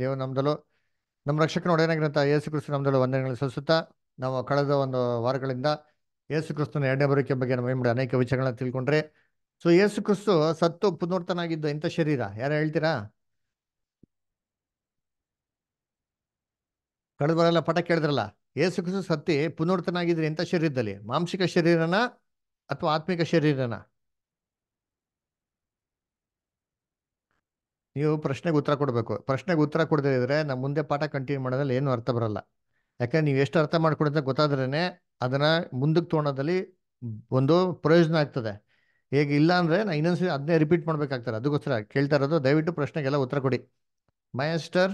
ದೇವ ನಮ್ದಲು ನಮ್ಮ ರಕ್ಷಕನ ಒಡೆಯನಾಗಿರಂಥ ಯೇಸು ಕ್ರಿಸ್ತು ನಮ್ದಲು ವಂದನೆಗಳನ್ನು ಸಲ್ಲಿಸುತ್ತಾ ನಾವು ಕಳೆದ ಒಂದು ವಾರಗಳಿಂದ ಯೇಸು ಕ್ರಿಸ್ತನ ಎರಡನೇ ಬರೋಕೆ ಬಗ್ಗೆ ನಮ್ಮ ಅನೇಕ ವಿಚಾರಗಳನ್ನ ತಿಳ್ಕೊಂಡ್ರೆ ಸೊ ಯೇಸು ಕ್ರಿಸ್ತು ಸತ್ತು ಪುನರ್ತನಾಗಿದ್ದು ಇಂಥ ಶರೀರ ಯಾರು ಹೇಳ್ತೀರಾ ಕಳೆದ ವಾರ ಪಟ ಕೇಳಿದ್ರಲ್ಲ ಯೇಸು ಕ್ರಿಸ್ತು ಸತ್ತಿ ಪುನರ್ತನಾಗಿದ್ರೆ ಇಂಥ ಶರೀರದಲ್ಲಿ ಮಾಂಸಿಕ ಶರೀರನ ಅಥವಾ ಆತ್ಮಿಕ ಶರೀರನ ನೀವು ಪ್ರಶ್ನೆಗೆ ಉತ್ತರ ಕೊಡಬೇಕು ಪ್ರಶ್ನೆಗೆ ಉತ್ತರ ಕೊಡದೇ ಇದ್ರೆ ನಮ್ಮ ಮುಂದೆ ಪಾಠ ಕಂಟಿನ್ಯೂ ಮಾಡೋದ್ರಲ್ಲಿ ಏನು ಅರ್ಥ ಬರಲ್ಲ ಯಾಕಂದ್ರೆ ನೀವು ಎಷ್ಟು ಅರ್ಥ ಅಂತ ಗೊತ್ತಾದ್ರೇ ಅದನ್ನ ಮುಂದಕ್ಕೆ ತೋಣದಲ್ಲಿ ಒಂದು ಪ್ರಯೋಜನ ಆಗ್ತದೆ ಹೇಗಿಲ್ಲ ಇಲ್ಲ ಅಂದರೆ ನಾನು ಇನ್ನೊಂದ್ಸರಿ ಅದನ್ನೇ ರಿಪೀಟ್ ಮಾಡ್ಬೇಕಾಗ್ತಾರೆ ಅದಕ್ಕೋಸ್ಕರ ಕೇಳ್ತಾ ಇರೋದು ದಯವಿಟ್ಟು ಪ್ರಶ್ನೆಗೆಲ್ಲ ಉತ್ತರ ಕೊಡಿ ಸಿಸ್ಟರ್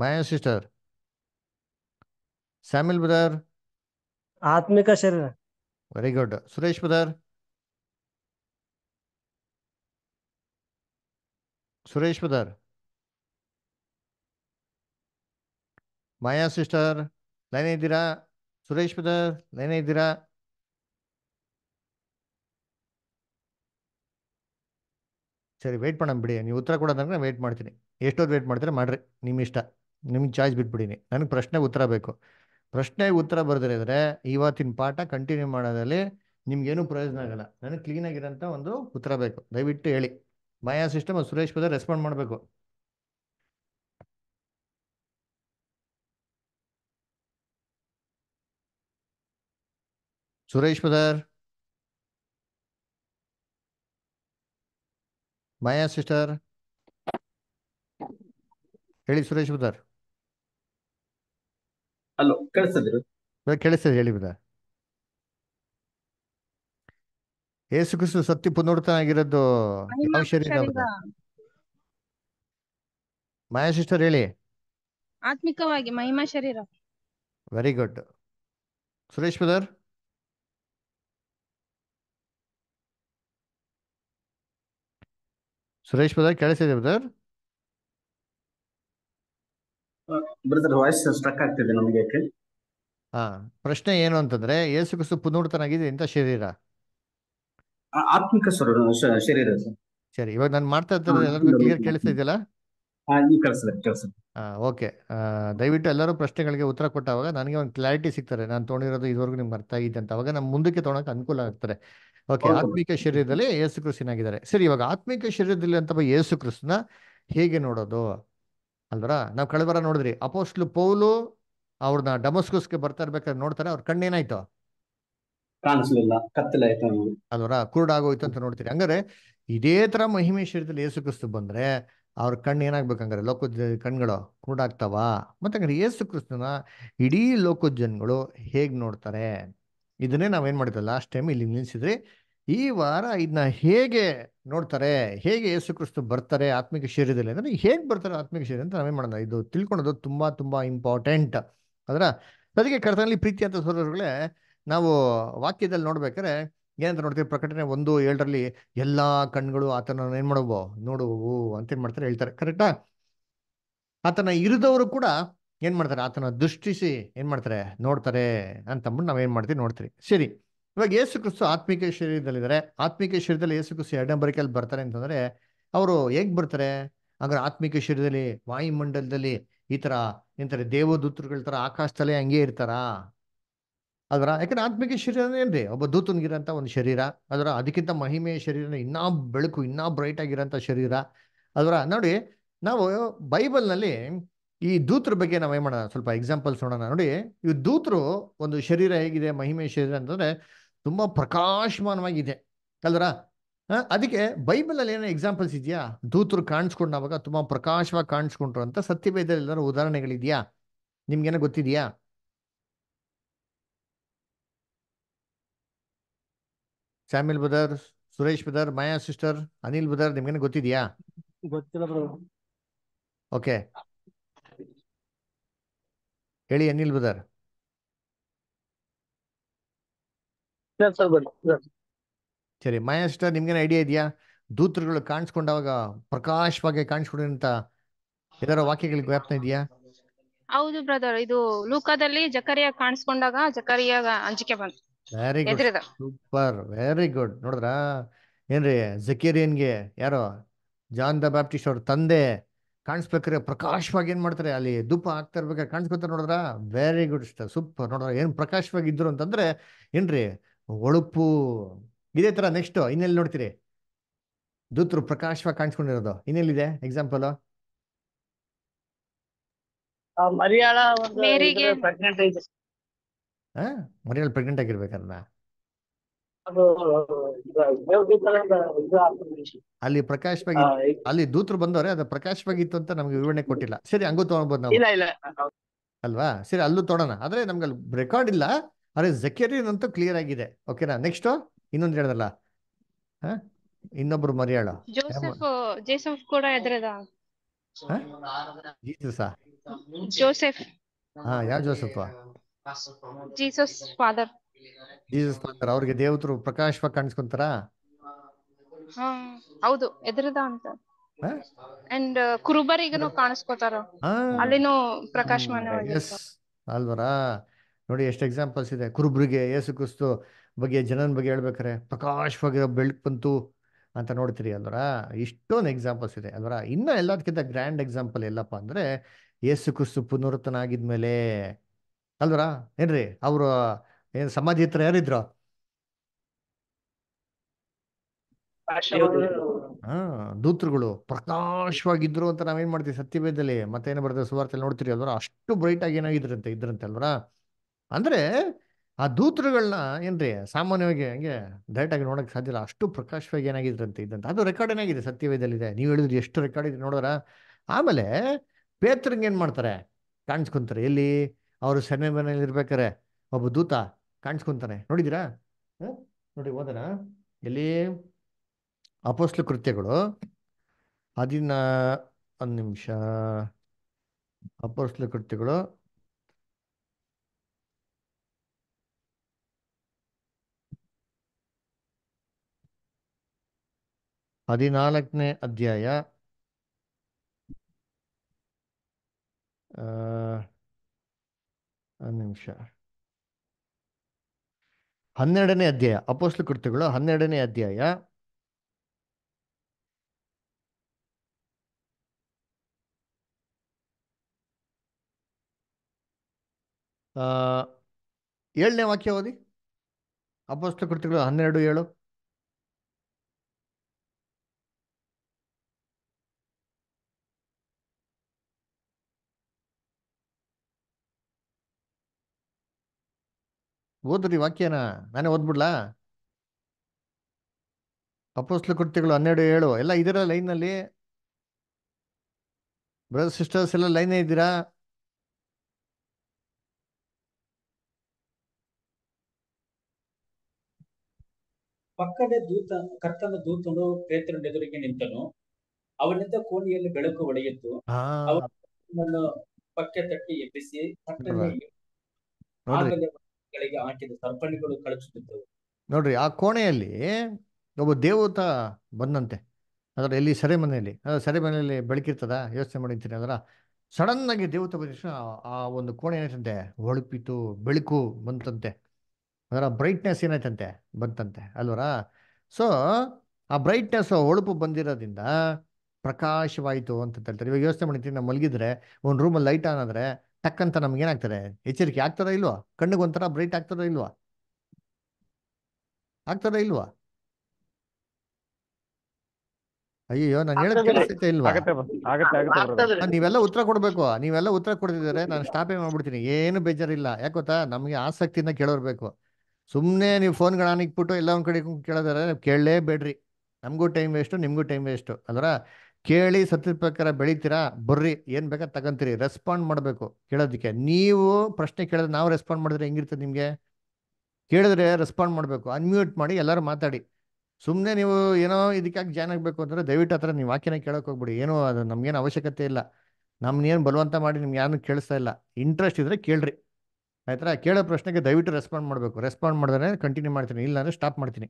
ಮಯ ಸಿಸ್ಟರ್ ಸ್ಯಾಮಿಲ್ ಬ್ರದರ್ ಆತ್ಮಿಕ ಶರೀರ very good Suresh brother Suresh Badar. Maya sister line ಇದ್ದೀರಾ ಸುರೇಶ್ ಬದರ್ ಲೈನ್ ಇದ್ದೀರಾ ಸರಿ ವೆಯ್ಟ್ ಮಾಡೋಣ ಬಿಡಿ ನೀವು ಉತ್ತರ ಕೊಡೋದಂದ್ರೆ ನಾನು ವೆಯ್ಟ್ ಮಾಡ್ತೀನಿ ಎಷ್ಟೊತ್ತು ವೆಯ್ಟ್ ಮಾಡ್ತೀರಾ ಮಾಡ್ರಿ ನಿಮ್ಮ ಇಷ್ಟ ನಿಮ್ಗೆ ಚಾಯ್ಸ್ ಬಿಟ್ಬಿಡೀನಿ ನನಗೆ ಪ್ರಶ್ನೆಗೆ ಉತ್ತರ ಬೇಕು ಪ್ರಶ್ನೆಗೆ ಉತ್ತರ ಬರೆದಿರಿದ್ರೆ ಇವತ್ತಿನ ಪಾಠ ಕಂಟಿನ್ಯೂ ಮಾಡೋದ್ರಲ್ಲಿ ನಿಮ್ಗೇನು ಪ್ರಯೋಜನ ಆಗಲ್ಲ ನನಗೆ ಕ್ಲೀನಾಗಿರೋಂಥ ಒಂದು ಉತ್ತರ ಬೇಕು ದಯವಿಟ್ಟು ಹೇಳಿ ಮಾಯಾ ಸಿಸ್ಟಮ್ ಸುರೇಶ್ ಪದ ರೆಸ್ಪಾಂಡ್ ಮಾಡಬೇಕು ಸುರೇಶ್ ಪದರ್ ಮಾಯಾ ಸಿಸ್ಟರ್ ಹೇಳಿ ಸುರೇಶ್ ಪದರ್ ಹಲೋ ಕೇಳಿಸ್ತದೆ ಕೇಳಿಸ್ತದೆ ಹೇಳಿ ಪದರ್ ಯೇಸು ಕ್ರಿಸ್ತು ಸತ್ಯ ಪುನರ್ತನಾಗಿರೋದು ಯಾವ ಶರೀರ ಸಿಸ್ಟರ್ ಹೇಳಿ ಆತ್ಮಿಕವಾಗಿ ಮಹಿಮಾ ಶರೀರ very good Suresh brother Suresh brother ಕೇಳಿಸಿದೆ ಬ್ರದರ್ ಹಾ ಪ್ರಶ್ನೆ ಏನು ಅಂತಂದ್ರೆ ಯೇಸು ಕ್ರಿಸ್ತು ಪುನರ್ತನಾಗಿದೆ ಇಂಥ ಶರೀರ ಆತ್ಮಿಕ ಶರೀರ ಸರಿ ಇವಾಗ ನಾನು ಮಾಡ್ತಾ ಇದ್ದ ಎಲ್ಲರಿಗೂ ಕ್ಲಿಯರ್ ಕೇಳಿಸ್ತಾ ಇದೆಯಲ್ಲ ಓಕೆ ದಯವಿಟ್ಟು ಎಲ್ಲರೂ ಪ್ರಶ್ನೆಗಳಿಗೆ ಉತ್ತರ ಕೊಟ್ಟಾಗ ನನಗೆ ಒಂದು ಕ್ಲಾರಿಟಿ ಸಿಗ್ತಾರೆ ನಾನು ತೊಗೊಂಡಿರೋದು ಇದುವರೆಗೂ ನಿಮ್ಗೆ ಅರ್ಥ ಆಗಿದೆ ಅಂತ ಅವಾಗ ನಮ್ಮ ಮುಂದಕ್ಕೆ ತೊಗೊಳಕ್ಕೆ ಅನುಕೂಲ ಆಗ್ತಾರೆ ಓಕೆ ಆತ್ಮಿಕ ಶರೀರದಲ್ಲಿ ಯೇಸು ಆಗಿದ್ದಾರೆ ಸರಿ ಇವಾಗ ಆತ್ಮಿಕ ಶರೀರದಲ್ಲಿ ಅಂತ ಯೇಸು ಕ್ರಿಸ್ತನ ಹೇಗೆ ನೋಡೋದು ಅಲ್ವರ ನಾವು ಕಳೆದ ವಾರ ನೋಡಿದ್ರಿ ಅಪೋಸ್ಟ್ಲು ಪೌಲು ಅವ್ರನ್ನ ಡಮಸ್ಕಸ್ಗೆ ಬರ್ತಾ ಇರ್ಬೇಕಾದ್ರೆ ನೋಡ್ತಾರೆ ಅವ್ರ ಕಣ್ಣೇನಾಯ್ತು ಕಾಣಿಸ್ಲಿಲ್ಲ ಕತ್ತಲಾಯ್ತು ಅದರ ಕುರುಡಾಗೋಯ್ತು ಅಂತ ನೋಡ್ತೀರಿ ಹಂಗಾರೆ ಇದೇ ತರ ಮಹಿಮೆ ಶರೀರದಲ್ಲಿ ಏಸು ಕ್ರಿಸ್ತು ಬಂದ್ರೆ ಅವ್ರ ಕಣ್ಣು ಹಂಗಾರೆ ಲೋಕದ ಕಣ್ಗಳು ಕುರುಡಾಗ್ತಾವ ಮತ್ತೆ ಹಂಗಾರೆ ಏಸು ಕ್ರಿಸ್ತನ ಇಡೀ ಲೋಕದ ಜನಗಳು ಹೇಗ್ ನೋಡ್ತಾರೆ ಇದನ್ನೇ ನಾವೇನ್ ಮಾಡಿದ್ವಿ ಲಾಸ್ಟ್ ಟೈಮ್ ಇಲ್ಲಿ ನಿಲ್ಸಿದ್ರಿ ಈ ವಾರ ಇದನ್ನ ಹೇಗೆ ನೋಡ್ತಾರೆ ಹೇಗೆ ಯೇಸು ಕ್ರಿಸ್ತು ಬರ್ತಾರೆ ಆತ್ಮಿಕ ಶರೀರದಲ್ಲಿ ಅಂದ್ರೆ ಹೇಗೆ ಬರ್ತಾರೆ ಆತ್ಮಿಕ ಶರೀರ ಅಂತ ನಾವೇನ್ ಮಾಡೋಣ ಇದು ತಿಳ್ಕೊಳೋದು ತುಂಬಾ ತುಂಬಾ ಇಂಪಾರ್ಟೆಂಟ್ ಅದ್ರ ಅದಕ್ಕೆ ಕರ್ತನಲ್ಲಿ ಪ್ರೀತಿ ಅಂತ ಸೋದರಗಳೇ ನಾವು ವಾಕ್ಯದಲ್ಲಿ ನೋಡ್ಬೇಕಾರೆ ಏನಂತ ನೋಡ್ತೀವಿ ಪ್ರಕಟಣೆ ಒಂದು ಏಳರಲ್ಲಿ ಎಲ್ಲಾ ಕಣ್ಗಳು ಆತನ ಏನ್ ಮಾಡುವ ನೋಡುವು ಅಂತ ಏನ್ ಮಾಡ್ತಾರೆ ಹೇಳ್ತಾರೆ ಕರೆಕ್ಟಾ ಆತನ ಇರಿದವರು ಕೂಡ ಏನ್ ಮಾಡ್ತಾರೆ ಆತನ ದೃಷ್ಟಿಸಿ ಏನ್ ಮಾಡ್ತಾರೆ ನೋಡ್ತಾರೆ ಅಂತ ಅಂದ್ಬಿಟ್ಟು ನಾವ್ ಏನ್ ಮಾಡ್ತೀವಿ ನೋಡ್ತೀರಿ ಸರಿ ಇವಾಗ ಯೇಸು ಕ್ರಿಸ್ತು ಆತ್ಮಿಕ ಶರೀರದಲ್ಲಿದ್ದಾರೆ ಆತ್ಮಿಕ ಶರೀರದಲ್ಲಿ ಯೇಸು ಕ್ರಿಸ್ತು ಎರಡನೇ ಬರ್ತಾರೆ ಅಂತಂದ್ರೆ ಅವರು ಹೇಗ್ ಬರ್ತಾರೆ ಅಂದ್ರೆ ಆತ್ಮಿಕ ಶರೀರದಲ್ಲಿ ವಾಯುಮಂಡಲದಲ್ಲಿ ಈ ತರ ಏನಂತಾರೆ ದೇವದೂತರುಗಳ ತರ ಆಕಾಶದಲ್ಲೇ ಹಂಗೆ ಇರ್ತಾರಾ ಅದರ ಯಾಕಂದ್ರೆ ಆತ್ಮಿಕ ಶರೀರ ಏನ್ರಿ ಒಬ್ಬ ದೂತನಿಗಿರೋಂಥ ಒಂದು ಶರೀರ ಅದರ ಅದಕ್ಕಿಂತ ಮಹಿಮೆಯ ಶರೀರನ ಇನ್ನೂ ಬೆಳಕು ಇನ್ನೂ ಬ್ರೈಟ್ ಆಗಿರೋಂಥ ಶರೀರ ಅದರ ನೋಡಿ ನಾವು ಬೈಬಲ್ನಲ್ಲಿ ಈ ದೂತ್ರ ಬಗ್ಗೆ ನಾವು ಏನು ಮಾಡೋಣ ಸ್ವಲ್ಪ ಎಕ್ಸಾಂಪಲ್ಸ್ ನೋಡೋಣ ನೋಡಿ ಈ ದೂತರು ಒಂದು ಶರೀರ ಹೇಗಿದೆ ಮಹಿಮೆ ಶರೀರ ಅಂತಂದ್ರೆ ತುಂಬಾ ಪ್ರಕಾಶಮಾನವಾಗಿದೆ ಅಲ್ದರ ಅದಕ್ಕೆ ಬೈಬಲಲ್ಲಿ ಏನೋ ಎಕ್ಸಾಂಪಲ್ಸ್ ಇದೆಯಾ ದೂತರು ಕಾಣಿಸ್ಕೊಂಡಾಗ ತುಂಬಾ ಪ್ರಕಾಶವಾಗಿ ಕಾಣಿಸ್ಕೊಂಡ್ರು ಅಂತ ಸತ್ಯವೇದದಲ್ಲಿ ಎಲ್ಲರೂ ಉದಾಹರಣೆಗಳಿದೆಯಾ ಏನೋ ಗೊತ್ತಿದೆಯಾ Shyamil brother Suresh brother Maya sister Anil brother ನಿಮ್ಗೆ ಗೊತ್ತಿದ್ಯಾ ಗೊತ್ತಿಲ್ಲ ಓಕೆ ಹೇಳಿ ಅನಿಲ್ ಬದರ್ ಸರಿ ಮಾಯಾ ಸಿಸ್ಟರ್ ನಿಮ್ಗೆ ಐಡಿಯಾ ಇದೆಯಾ ದೂತ್ರಗಳು ಕಾಣಿಸ್ಕೊಂಡವಾಗ ಪ್ರಕಾಶವಾಗಿ ಕಾಣಿಸ್ಕೊಂಡಿರಂತ ಇದರ ವಾಕ್ಯಗಳಿಗೆ ವ್ಯಾಪ್ತ ಇದೆಯಾ ಹೌದು ಬ್ರದರ್ ಇದು ಲೂಕಾದಲ್ಲಿ ಜಕರಿಯ ಕಾಣಿಸ್ಕೊಂಡಾಗ ಜಕರಿಯಾಗ ಅಂಜಿಕೆ ಬಂತು very good super very good ನೋಡಿದ್ರ ಏನ್ರಿ ಜಕೀರಿಯನ್ಗೆ ಯಾರೋ ಜಾನ್ ದ ಬ್ಯಾಪ್ಟಿಸ್ಟ್ ಅವ್ರ ತಂದೆ ಕಾಣಿಸ್ಬೇಕಾರೆ ಪ್ರಕಾಶವಾಗಿ ಏನ್ ಮಾಡ್ತಾರೆ ಅಲ್ಲಿ ದುಪ್ಪ ಹಾಕ್ತಾ ಇರ್ಬೇಕಾದ್ರೆ ಕಾಣಿಸ್ಕೊತಾರೆ ನೋಡಿದ್ರ ವೆರಿ ಗುಡ್ ಸೂಪರ್ ನೋಡ್ರ ಏನ್ ಪ್ರಕಾಶವಾಗಿ ಇದ್ರು ಅಂತಂದ್ರೆ ಏನ್ರಿ ಒಳುಪು ಇದೇ ತರ ನೆಕ್ಸ್ಟ್ ಇನ್ನೆಲ್ಲಿ ನೋಡ್ತೀರಿ ದೂತರು ಪ್ರಕಾಶವಾಗಿ ಕಾಣಿಸ್ಕೊಂಡಿರೋದು ಇನ್ನೆಲ್ಲಿದೆ ಎಕ್ಸಾಂಪಲ್ ಮರಿಯಾಳ ಹಾ ಪ್ರೆಗ್ನೆಂಟ್ ಆಗಿರ್ಬೇಕನ್ನ ಅಲ್ಲಿ ಪ್ರಕಾಶವಾಗಿ ಅಲ್ಲಿ ದೂತರು ಬಂದವ್ರೆ ಅದು ಇತ್ತು ಅಂತ ನಮ್ಗೆ ವಿವರಣೆ ಕೊಟ್ಟಿಲ್ಲ ಸರಿ ಹಂಗೂ ತಗೊಂಡ್ಬೋದು ನಾವು ಅಲ್ವಾ ಸರಿ ಅಲ್ಲೂ ತೊಡೋಣ ಆದ್ರೆ ನಮ್ಗೆ ಅಲ್ಲಿ ರೆಕಾರ್ಡ್ ಇಲ್ಲ ಅರೆ ಜಕೆರಿಯನ್ ಅಂತೂ ಕ್ಲಿಯರ್ ಆಗಿದೆ ಓಕೆನಾ ನೆಕ್ಸ್ಟ್ ಇನ್ನೊಂದು ಹೇಳದಲ್ಲ ಇನ್ನೊಬ್ರು ಮರಿಯಾಳ ಜೋಸೆಫ್ ಕೂಡ ಜೋಸೆಫ್ ಹಾ ಯಾವ Joseph Jesus father Jesus father ಅವ್ರಿಗೆ ದೇವ್ರು ಪ್ರಕಾಶವಾಗಿ ಕಾಣಿಸ್ಕೊಂತಾರ ಹೌದು ಎದುರದ ಅಂತ ಅಂಡ್ uh, ಕುರುಬರಿಗನು ಅಲ್ಲಿನೂ ಪ್ರಕಾಶಮಾನವಾಗಿ ಅಲ್ವರ ನೋಡಿ ಎಷ್ಟು ಎಕ್ಸಾಂಪಲ್ಸ್ ಇದೆ ಕುರುಬ್ರಿಗೆ ಯೇಸು ಕ್ರಿಸ್ತು ಬಗ್ಗೆ ಜನನ ಬಗ್ಗೆ ಹೇಳ್ಬೇಕಾರೆ ಪ್ರಕಾಶವಾಗಿ ಬೆಳಕು ಬಂತು ಅಂತ ನೋಡ್ತೀರಿ ಅಲ್ವರಾ ಇಷ್ಟೊಂದು ಎಕ್ಸಾಂಪಲ್ಸ್ ಇದೆ ಅಲ್ವರಾ ಇನ್ನೂ ಎಲ್ಲದಕ್ಕಿಂತ ಗ್ರ್ಯಾಂಡ್ ಎಕ್ಸಾಂಪಲ್ ಎಲ್ಲಪ್ಪ ಅಂದ್ರೆ ಯೇಸು ಕ್ರಿಸ್ತು ಆಗಿದ್ಮೇಲೆ ಅಲ್ವರ ಏನ್ರಿ ಅವರು ಏನು ಸಮಾಜ ಹಿತ್ರ ಯಾರಿದ್ರು ಹಾ ಪ್ರಕಾಶವಾಗಿದ್ರು ಅಂತ ನಾವೇನ್ ಮಾಡ್ತೀವಿ ಸತ್ಯವೇದಲ್ಲಿ ಮತ್ತೇನು ಬರ್ತದೆ ಸುವಾರ್ತೆ ನೋಡ್ತೀರಿ ಅಲ್ವರ ಅಷ್ಟು ಬ್ರೈಟ್ ಆಗಿ ಏನಾಗಿದ್ರಂತೆ ಇದ್ರಂತೆ ಅಲ್ವರ ಅಂದ್ರೆ ಆ ದೂತರುಗಳನ್ನ ಏನ್ರಿ ಸಾಮಾನ್ಯವಾಗಿ ಹಂಗೆ ಡೈರೆಕ್ಟ್ ಆಗಿ ನೋಡಕ್ ಸಾಧ್ಯ ಇಲ್ಲ ಅಷ್ಟು ಪ್ರಕಾಶವಾಗಿ ಏನಾಗಿದ್ರಂತೆ ಇದ್ದಂತ ಅದು ರೆಕಾರ್ಡ್ ಏನಾಗಿದೆ ಸತ್ಯವೇದಲ್ಲಿದೆ ನೀವು ಹೇಳಿದ್ರಿ ಎಷ್ಟು ರೆಕಾರ್ಡ್ ಇದೆ ನೋಡೋರ ಆಮೇಲೆ ಪೇತ್ರಂಗೆ ಏನ್ ಮಾಡ್ತಾರೆ ಕಾಣಿಸ್ಕೊಂತಾರೆ ಎಲ್ಲಿ ಅವರು ಮನೆಯಲ್ಲಿ ಇರ್ಬೇಕಾರೆ ಒಬ್ಬ ದೂತ ಕಾಣಿಸ್ಕೊಂತಾನೆ ನೋಡಿದಿರಾ ನೋಡಿ ಓದನ ಎಲ್ಲಿ ಅಪೋಸ್ಲು ಕೃತ್ಯಗಳು ಹದಿನಾ ಒಂದು ನಿಮಿಷ ಅಪೋಸ್ಲು ಕೃತ್ಯಗಳು ಹದಿನಾಲ್ಕನೇ ಅಧ್ಯಾಯ ಒಂದು ನಿಮಿಷ ಹನ್ನೆರಡನೇ ಅಧ್ಯಾಯ ಅಪೋಸ್ಲು ಕೃತಿಗಳು ಹನ್ನೆರಡನೇ ಅಧ್ಯಾಯ ಏಳನೇ ವಾಕ್ಯ ಓದಿ ಅಪೋಸ್ಲು ಕೃತಿಗಳು ಹನ್ನೆರಡು ಏಳು ಓದ್ರಿ ವಾಕ್ಯನ ನಾನೇ ಓದ್ಬಿಡ್ಲಾ ಅಪೋಸ್ಲು ಕೃತ್ಯಗಳು ಹನ್ನೆರಡು ಏಳು ಎಲ್ಲ ಇದೀರಾ ಲೈನಲ್ಲಿ ಬ್ರದರ್ ಸಿಸ್ಟರ್ಸ್ ಎಲ್ಲ ಲೈನೇ ಇದ್ದೀರಾ ಪಕ್ಕದ ದೂತ ಕರ್ತನ ದೂತನು ಪ್ರೇತರ ಎದುರಿಗೆ ನಿಂತನು ಅವನಿಂದ ಕೋಣೆಯಲ್ಲಿ ಬೆಳಕು ಒಡೆಯಿತು ಪಕ್ಕೆ ತಟ್ಟಿ ಎಬ್ಬಿಸಿ ನೋಡ್ರಿ ನೋಡ್ರಿ ಆ ಕೋಣೆಯಲ್ಲಿ ಒಬ್ಬ ದೇವತ ಬಂದಂತೆ ಅದರ ಎಲ್ಲಿ ಸೆರೆಮನೆಯಲ್ಲಿ ಮನೆಯಲ್ಲಿ ಅದರ ಸರಿ ಮನೆಯಲ್ಲಿ ಬೆಳಕಿರ್ತದ ಯೋಚನೆ ಮಾಡಿರ್ತೀನಿ ಅದರ ಸಡನ್ ಆಗಿ ದೇವತೆ ಬಂದ ಆ ಒಂದು ಕೋಣೆ ಏನಾಯ್ತಂತೆ ಹೊಳಪಿತು ಬೆಳಕು ಬಂತಂತೆ ಅದರ ಬ್ರೈಟ್ನೆಸ್ ಏನಾಯ್ತಂತೆ ಬಂತಂತೆ ಅಲ್ವರ ಸೊ ಆ ಬ್ರೈಟ್ನೆಸ್ ಹೊಳಪು ಬಂದಿರೋದ್ರಿಂದ ಪ್ರಕಾಶವಾಯಿತು ಅಂತ ಹೇಳ್ತಾರೆ ಇವಾಗ ಯೋಚನೆ ಮಾಡಿರ್ತೀನಿ ನಾವು ಮಲಗಿದ್ರೆ ಒಂದು ರೂಮಲ್ಲಿ ಲೈಟ್ ಆನ್ ಆದರೆ ಟಕ್ಕಂತ ಏನಾಗ್ತದೆ ಎಚ್ಚರಿಕೆ ಆಗ್ತದ ಇಲ್ವಾ ಕಣ್ಣಿಗೆ ಒಂಥರ ಬ್ರೈಟ್ ಆಗ್ತಾರ ಇಲ್ವಾ ಆಗ್ತದ ಇಲ್ವಾ ಅಯ್ಯೋ ನಾನು ಹೇಳಕ್ ಇಲ್ವಾ ನೀವೆಲ್ಲ ಉತ್ತರ ಕೊಡ್ಬೇಕು ನೀವೆಲ್ಲ ಉತ್ತರ ಕೊಡ್ತಿದ್ದಾರೆ ನಾನು ಸ್ಟಾಪೇ ಮಾಡ್ಬಿಡ್ತೀನಿ ಏನು ಬೇಜಾರಿಲ್ಲ ಗೊತ್ತಾ ನಮ್ಗೆ ಆಸಕ್ತಿಯಿಂದ ಕೇಳೋರ್ಬೇಕು ಸುಮ್ಮನೆ ನೀವು ಫೋನ್ಗಳ ಇಟ್ಬಿಟ್ಟು ಎಲ್ಲ ಒಂದ್ ಕಡೆ ಕೇಳಲೇ ಕೇಳಲೇಬೇಡ್ರಿ ನಮಗೂ ಟೈಮ್ ವೇಸ್ಟು ನಿಮ್ಗೂ ಟೈಮ್ ವೇಸ್ಟ್ ಅದರ ಕೇಳಿ ಸತ್ಯಪ್ರಕಾರ ಪ್ರಕಾರ ಬೆಳಿತೀರಾ ಬರ್ರಿ ಏನು ಬೇಕಾ ತಗೊಂತೀರಿ ರೆಸ್ಪಾಂಡ್ ಮಾಡಬೇಕು ಕೇಳೋದಕ್ಕೆ ನೀವು ಪ್ರಶ್ನೆ ಕೇಳಿದ್ರೆ ನಾವು ರೆಸ್ಪಾಂಡ್ ಮಾಡಿದ್ರೆ ಹೆಂಗಿರ್ತದೆ ನಿಮಗೆ ಕೇಳಿದ್ರೆ ರೆಸ್ಪಾಂಡ್ ಮಾಡಬೇಕು ಅನ್ಮ್ಯೂಟ್ ಮಾಡಿ ಎಲ್ಲರೂ ಮಾತಾಡಿ ಸುಮ್ಮನೆ ನೀವು ಏನೋ ಇದಕ್ಕಾಗಿ ಜಾಯ್ನ್ ಆಗಬೇಕು ಅಂದರೆ ದಯವಿಟ್ಟು ಹತ್ರ ನೀವು ವಾಕ್ಯನ ಕೇಳೋಕೆ ಹೋಗ್ಬಿಡಿ ಏನೋ ಅದು ನಮಗೇನು ಅವಶ್ಯಕತೆ ಇಲ್ಲ ನಮ್ಮನ್ನೇನು ಬಲವಂತ ಮಾಡಿ ನಿಮ್ಗೆ ಯಾರನ್ನೂ ಕೇಳಿಸ್ತಾ ಇಲ್ಲ ಇಂಟ್ರೆಸ್ಟ್ ಇದ್ದರೆ ಕೇಳ್ರಿ ಆಯ್ತಾ ಕೇಳೋ ಪ್ರಶ್ನೆಗೆ ದಯವಿಟ್ಟು ರೆಸ್ಪಾಂಡ್ ಮಾಡಬೇಕು ರೆಸ್ಪಾಂಡ್ ಮಾಡಿದ್ರೆ ಕಂಟಿನ್ಯೂ ಮಾಡ್ತೀನಿ ಇಲ್ಲ ಅಂದರೆ ಸ್ಟಾಪ್ ಮಾಡ್ತೀನಿ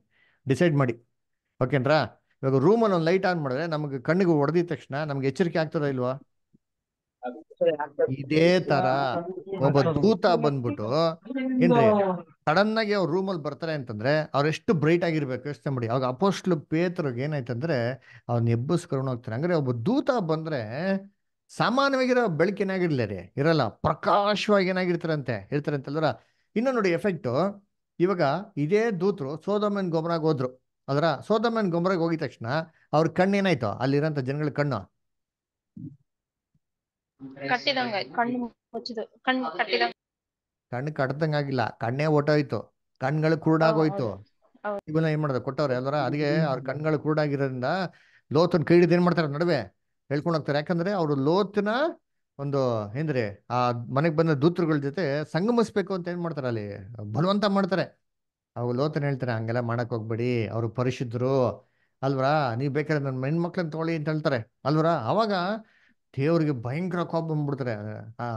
ಡಿಸೈಡ್ ಮಾಡಿ ಓಕೆನ್ರಾ ಇವಾಗ ರೂಮ್ ಒಂದು ಲೈಟ್ ಆನ್ ಮಾಡಿದ್ರೆ ನಮ್ಗೆ ಕಣ್ಣಿಗೆ ಹೊಡೆದಿದ ತಕ್ಷಣ ನಮ್ಗೆ ಎಚ್ಚರಿಕೆ ಆಗ್ತದ ಇಲ್ವಾ ಇದೇ ತರ ಒಬ್ಬ ದೂತ ಬಂದ್ಬಿಟ್ಟು ಏನ್ರಿ ಸಡನ್ ಆಗಿ ಅವ್ರ ರೂಮಲ್ಲಿ ಬರ್ತಾರೆ ಅಂತಂದ್ರೆ ಅವ್ರ ಎಷ್ಟು ಬ್ರೈಟ್ ಆಗಿರ್ಬೇಕು ಯೋಚನೆ ಮಾಡಿ ಅವಾಗ ಅಪೋಸ್ಟ್ಲು ಪೇತ್ರಗೆ ಏನಾಯ್ತಂದ್ರೆ ಅವ್ನ ಎಬ್ಬಸ್ಕರಣ ಹೋಗ್ತಾರೆ ಅಂದ್ರೆ ಒಬ್ಬ ದೂತ ಬಂದ್ರೆ ಸಾಮಾನ್ಯವಾಗಿರೋ ಬೆಳಕಿನಾಗಿರ್ಲಿ ರೀ ಇರಲ್ಲ ಪ್ರಕಾಶವಾಗಿ ಏನಾಗಿರ್ತಾರಂತೆ ಇರ್ತಾರೆ ಅಂತಲ್ದ್ರ ನೋಡಿ ಎಫೆಕ್ಟು ಇವಾಗ ಇದೇ ದೂತರು ಸೋದಮನ್ ಗೊಬ್ಬರಾಗ ಹೋದ್ರು ಅದರ ಸೋದಮನ್ ಗೊಬ್ಬರಗೆ ಹೋಗಿದ ತಕ್ಷಣ ಅವ್ರ ಕಣ್ಣು ಏನಾಯ್ತು ಅಲ್ಲಿರೋಂತ ಜನಗಳ ಕಣ್ಣು ಕಣ್ಣು ಕಟ್ಟದಂಗಾಗಿಲ್ಲ ಕಣ್ಣೇ ಓಟೋಯ್ತು ಕಣ್ಗಳು ಕುರುಡಾಗೋಯ್ತು ಇವನ್ನ ಏನ್ ಮಾಡೋದು ಕೊಟ್ಟವ್ರೆ ಎಲ್ಲರ ಅದಿಗೆ ಅವ್ರ ಕಣ್ಗಳು ಕುರುಡಾಗಿರೋದ್ರಿಂದ ಲೋತನ್ ಕೈಡಿದ್ ಏನ್ ಮಾಡ್ತಾರೆ ನಡುವೆ ಹೇಳ್ಕೊಂಡು ಹೋಗ್ತಾರೆ ಯಾಕಂದ್ರೆ ಅವ್ರು ಲೋತನ ಒಂದು ಏನ್ರಿ ಆ ಮನೆಗೆ ಬಂದ ದೂತ್ರಗಳ ಜೊತೆ ಸಂಗಮಿಸ್ಬೇಕು ಅಂತ ಏನ್ ಮಾಡ್ತಾರೆ ಅಲ್ಲಿ ಬಲವಂತ ಮಾಡ್ತಾರೆ ಅವಾಗ ಲೋತನ ಹೇಳ್ತಾರೆ ಹಂಗೆಲ್ಲ ಮಾಡಕ್ ಹೋಗ್ಬೇಡಿ ಅವರು ಪರಿಶುದ್ಧರು ಅಲ್ವರಾ ನೀವು ಬೇಕಾದ್ರೆ ನನ್ನ ಹೆಣ್ಮಕ್ಳನ್ನ ತಗೊಳ್ಳಿ ಅಂತ ಹೇಳ್ತಾರೆ ಅಲ್ವರಾ ಅವಾಗ ದೇವ್ರಿಗೆ ಭಯಂಕರ ಕೋಪ ಬಂದ್ಬಿಡ್ತಾರೆ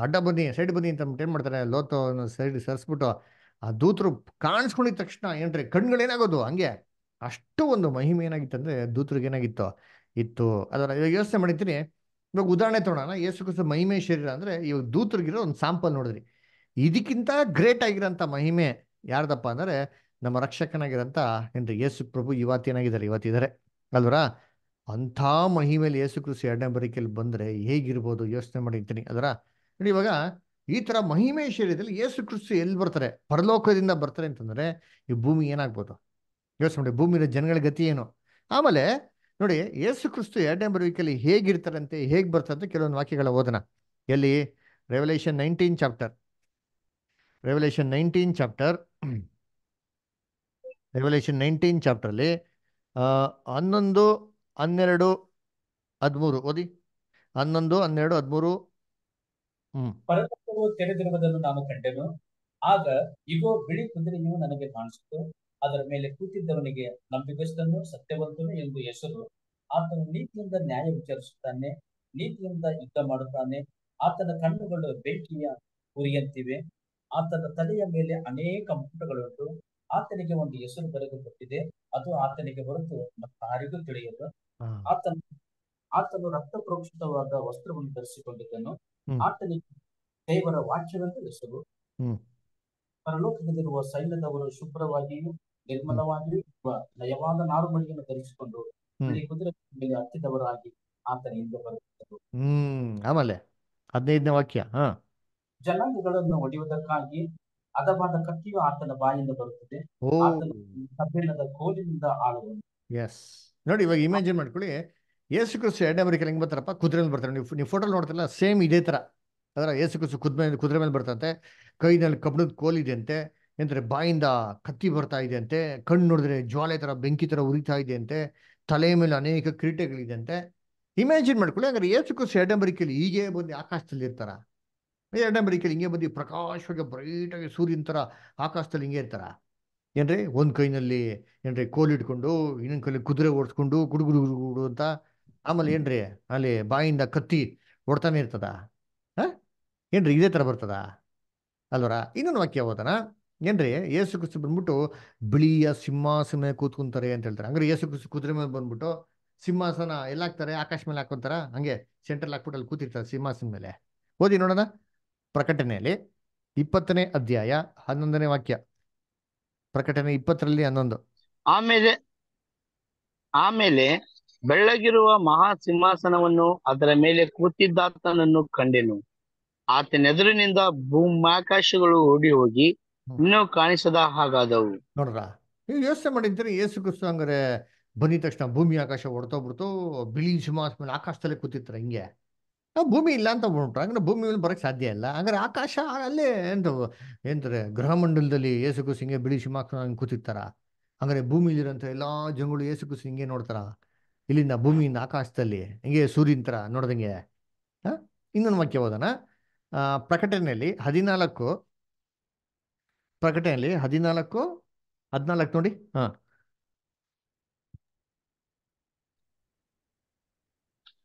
ಅಡ್ಡ ಬನ್ನಿ ಸೈಡ್ ಬನ್ನಿ ಅಂತ ಏನ್ ಮಾಡ್ತಾರೆ ಲೋತೋ ಸೈಡ್ ಸರಿಸ್ಬಿಟ್ಟು ಆ ದೂತರು ಕಾಣಿಸ್ಕೊಂಡಿದ ತಕ್ಷಣ ಏನ್ರಿ ಏನಾಗೋದು ಹಂಗೆ ಅಷ್ಟು ಒಂದು ಮಹಿಮೆ ಏನಾಗಿತ್ತು ಅಂದ್ರೆ ದೂತರಿಗೆ ಏನಾಗಿತ್ತು ಇತ್ತು ಅದರ ಇವಾಗ ಯೋಚನೆ ಮಾಡಿದ್ದೀನಿ ಇವಾಗ ಉದಾಹರಣೆ ತೊಗೊಳ್ಳೋಣ ಯೇಸು ಮಹಿಮೆ ಶರೀರ ಅಂದ್ರೆ ಇವಾಗ ದೂತರಿಗಿರೋ ಒಂದು ಸಾಂಪಲ್ ನೋಡಿದ್ರಿ ಇದಕ್ಕಿಂತ ಗ್ರೇಟ್ ಆಗಿರೋಂಥ ಮಹಿಮೆ ಯಾರ್ದಪ್ಪ ಅಂದ್ರೆ ನಮ್ಮ ರಕ್ಷಕನಾಗಿರಂತ ಏನ್ರಿ ಯೇಸು ಪ್ರಭು ಇವತ್ತೇನಾಗಿದ್ದಾರೆ ಇವತ್ತಿದ್ದಾರೆ ಅಲ್ವರ ಅಂಥ ಮಹಿಮೇಲೆ ಯೇಸು ಕ್ರಿಸ್ತು ಎರಡನೇ ಬರಿಕೆಯಲ್ಲಿ ಬಂದರೆ ಹೇಗಿರ್ಬೋದು ಯೋಚನೆ ಮಾಡಿರ್ತೀನಿ ಅದರ ನೋಡಿ ಇವಾಗ ಈ ಥರ ಮಹಿಮೆ ಶರೀರದಲ್ಲಿ ಯೇಸು ಕ್ರಿಸ್ತು ಎಲ್ಲಿ ಬರ್ತಾರೆ ಪರಲೋಕದಿಂದ ಬರ್ತಾರೆ ಅಂತಂದರೆ ಈ ಭೂಮಿ ಏನಾಗ್ಬೋದು ಯೋಚನೆ ಮಾಡಿ ಭೂಮಿಯ ಜನಗಳ ಗತಿ ಏನು ಆಮೇಲೆ ನೋಡಿ ಯೇಸು ಕ್ರಿಸ್ತು ಎರಡನೇ ಬರುವಿಕೆಯಲ್ಲಿ ಹೇಗಿರ್ತಾರಂತೆ ಹೇಗೆ ಬರ್ತಾರಂತೆ ಕೆಲವೊಂದು ವಾಕ್ಯಗಳ ಓದನ ಎಲ್ಲಿ revelation nineteen chapter revelation nineteen chapter revelation nineteen ಚಾಪ್ಟ್ರಲ್ಲಿ ಹನ್ನೊಂದು ಹನ್ನೆರಡು ಹದಿಮೂರು ಓದಿ ಹನ್ನೊಂದು ಹನ್ನೆರಡು ಹದಿಮೂರು ಪರಲೋಕವು ತೆರೆದಿರುವುದನ್ನು ನಾನು ಕಂಡೆನು ಆಗ ಇಗೋ ಬಿಳಿ ಕುದುರೆಯು ನನಗೆ ಕಾಣಿಸಿತು ಅದರ ಮೇಲೆ ಕೂತಿದ್ದವನಿಗೆ ನಂಬಿಗಸ್ತನು ಸತ್ಯವಂತನು ಎಂದು ಹೆಸರು ಆತನು ನೀತಿಯಿಂದ ನ್ಯಾಯ ವಿಚಾರಿಸುತ್ತಾನೆ ನೀತಿಯಿಂದ ಯುದ್ಧ ಮಾಡುತ್ತಾನೆ ಆತನ ಕಣ್ಣುಗಳು ಬೆಂಕಿಯ ಉರಿಯಂತಿವೆ ಆತನ ತಲೆಯ ಮೇಲೆ ಅನೇಕ ಮುಕುಟಗಳುಂಟು ಆತನಿಗೆ ಒಂದು ಹೆಸರು ಬರೆದು ಕೊಟ್ಟಿದೆ ಅದು ಆತನಿಗೆ ಹೊರತು ಮತ್ತಾರಿಗೂ ತಿಳಿಯದು ಆತನ ಆತನು ರಕ್ತ ಪ್ರೋಕ್ಷಿತವಾದ ವಸ್ತ್ರವನ್ನು ಧರಿಸಿಕೊಂಡಿದ್ದನು ಆತನಿಗೆ ದೇವರ ವಾಕ್ಯವೆಂದು ಹೆಸರು ಪರಲೋಕದಲ್ಲಿರುವ ಸೈನ್ಯದವರು ಶುಭ್ರವಾಗಿಯೂ ನಿರ್ಮಲವಾಗಿಯೂ ನಯವಾದ ನಾರು ಧರಿಸಿಕೊಂಡು ಕುದುರೆ ಮೇಲೆ ಹತ್ತಿದವರಾಗಿ ಆತನ ಹಿಂದೆ ಬರುತ್ತಿದ್ದರು ಆಮೇಲೆ ಹದಿನೈದನೇ ವಾಕ್ಯ ಜನಾಂಗಗಳನ್ನು ಹೊಡೆಯುವುದಕ್ಕಾಗಿ ಹದವಾದ ಕತ್ತಿಯು ಆತನ ಬಾಯಿಂದ ಬರುತ್ತದೆ ಕಬ್ಬಿಣದ ಕೋಲಿನಿಂದ ಆಳುವುದು ಎಸ್ ನೋಡಿ ಇವಾಗ ಇಮ್ಯಾಜಿನ್ ಮಾಡ್ಕೊಳ್ಳಿ ಯೇಸು ಕ್ರಿಸ್ತು ಎರಡನೇ ಬರೀಕಲ್ಲಿ ಹೆಂಗ್ ಬರ್ತಾರಪ್ಪ ಕುದುರೆ ಮೇಲೆ ಬರ್ತಾರೆ ನೀವು ನೀವು ಫೋಟೋ ನೋಡ್ತಿಲ್ಲ ಸೇಮ್ ಇದೇ ತರ ಅದರ ಯೇಸು ಕ್ರಿಸ್ತು ಕುದ್ ಮೇಲೆ ಕುದುರೆ ಮೇಲೆ ಬರ್ತಂತೆ ಕೈನಲ್ಲಿ ಕಬ್ಬಿಣದ ಕೋಲಿದೆಯಂತೆ ಎಂದ್ರೆ ಬಾಯಿಂದ ಕತ್ತಿ ಬರ್ತಾ ಇದೆ ಅಂತೆ ಕಣ್ಣು ನೋಡಿದ್ರೆ ಜ್ವಾಲೆ ತರ ಬೆಂಕಿ ತರ ಉರಿತಾ ಇದೆ ಅಂತೆ ತಲೆ ಮೇಲೆ ಅನೇಕ ಕ್ರೀಟೆಗಳಿದೆ ಅಂತೆ ಇಮ್ಯಾಜಿನ್ ಮಾಡ್ಕೊಳ್ಳಿ ಹಂಗಾರೆ ಯೇಸು ಕ್ರಿಸ್ತು ಎರಡನೇ ಬರೀಕಲ್ಲಿ ಹೀಗೆ ಬಂದು ಆಕಾಶದಲ್ಲಿ ಇರ್ತಾರ ಎರಡನೇ ಮಡಿಕೆಯಲ್ಲಿ ಹಿಂಗೆ ಬಂದು ಪ್ರಕಾಶವಾಗಿ ಬ್ರೈಟಾಗಿ ಸೂರ್ಯನ ಥರ ಆಕಾಶದಲ್ಲಿ ಹಿಂಗೆ ಇರ್ತಾರ ಏನ್ರಿ ಒಂದು ಕೈನಲ್ಲಿ ಏನ್ರಿ ಕೋಲಿಟ್ಕೊಂಡು ಇನ್ನೊಂದು ಕೈಲಿ ಕುದುರೆ ಓಡಿಸ್ಕೊಂಡು ಗುಡುಗುಡು ಗುಡುಗುಡು ಅಂತ ಆಮೇಲೆ ಏನ್ರಿ ಅಲ್ಲಿ ಬಾಯಿಂದ ಕತ್ತಿ ಓಡ್ತಾನೆ ಇರ್ತದ ಹಾಂ ಏನ್ರಿ ಇದೇ ಥರ ಬರ್ತದ ಅಲ್ವರ ಇನ್ನೊಂದು ವಾಕ್ಯ ಓದನ ಏನ್ರಿ ಯೇಸು ಬಂದ್ಬಿಟ್ಟು ಬಿಳಿಯ ಸಿಂಹಾಸನ ಕೂತ್ಕೊಂತಾರೆ ಅಂತ ಹೇಳ್ತಾರೆ ಅಂದ್ರೆ ಯೇಸು ಕ್ರಿಸ್ತು ಕುದುರೆ ಮೇಲೆ ಬಂದ್ಬಿಟ್ಟು ಸಿಂಹಾಸನ ಎಲ್ಲ ಹಾಕ್ತಾರೆ ಆಕಾಶ ಮೇಲೆ ಹಾಕೊಂತಾರ ಹಂಗೆ ಸೆಂಟ್ರಲ್ ಹಾಕ್ಬಿಟ್ಟು ಅಲ್ಲಿ ಕೂತಿರ್ತಾರೆ ಸಿಂಹಾಸನ ಮೇಲೆ ಓದಿ ನೋಡೋಣ ಪ್ರಕಟಣೆಯಲ್ಲಿ ಇಪ್ಪತ್ತನೇ ಅಧ್ಯಾಯ ಹನ್ನೊಂದನೇ ವಾಕ್ಯ ಪ್ರಕಟಣೆ ಇಪ್ಪತ್ತರಲ್ಲಿ ಹನ್ನೊಂದು ಆಮೇಲೆ ಆಮೇಲೆ ಬೆಳ್ಳಗಿರುವ ಮಹಾ ಸಿಂಹಾಸನವನ್ನು ಅದರ ಮೇಲೆ ಕೂತಿದ್ದಾತನನ್ನು ಕಂಡೆನು ಆತನೆದುರಿನಿಂದ ಭೂಮಾಕಾಶಗಳು ಓಡಿ ಹೋಗಿ ಇನ್ನೂ ಕಾಣಿಸದ ಹಾಗಾದವು ನೋಡ್ರ ನೀವು ಯೋಚನೆ ಮಾಡಿದ್ರೆ ಯೇಸು ಕ್ರಿಸ್ತು ಅಂದ್ರೆ ಬನ್ನಿ ತಕ್ಷಣ ಭೂಮಿ ಆಕಾಶ ಹೊಡ್ತೋಗ್ಬಿಡ್ತು ಬಿಳಿ ಸಿಂಹಾಸನ ಆಕಾಶದಲ್ಲಿ ಕೂತಿತ್ರ ಹಿಂಗೆ ನಾವು ಭೂಮಿ ಇಲ್ಲ ಅಂತ ಉಂಟು ಹಂಗ್ರೆ ಭೂಮಿ ಮೇಲೆ ಬರೋಕ್ಕೆ ಸಾಧ್ಯ ಇಲ್ಲ ಹಂಗಾರೆ ಆಕಾಶ ಅಲ್ಲೇ ಎಂತ ಎಂತಾರೆ ಗ್ರಹ ಮಂಡಲದಲ್ಲಿ ಏಸುಕು ಸಿಂಗೆ ಬಿಳಿ ಶಿಮಾಕ್ಷ ಕೂತಿರ್ತಾರ ಹಂಗಾರೆ ಭೂಮಿಲಿರೋಂಥ ಎಲ್ಲ ಜನಗಳು ಏಸುಕು ಹಿಂಗೆ ನೋಡ್ತಾರ ಇಲ್ಲಿಂದ ಭೂಮಿಯಿಂದ ಆಕಾಶದಲ್ಲಿ ಹಿಂಗೆ ಸೂರ್ಯನ ಥರ ನೋಡ್ದಂಗೆ ಇನ್ನೊಂದು ವಾಕ್ಯ ಹೋದನಾ ಪ್ರಕಟಣೆಯಲ್ಲಿ ಹದಿನಾಲ್ಕು ಪ್ರಕಟಣೆಯಲ್ಲಿ ಹದಿನಾಲ್ಕು ಹದಿನಾಲ್ಕು ನೋಡಿ ಹಾ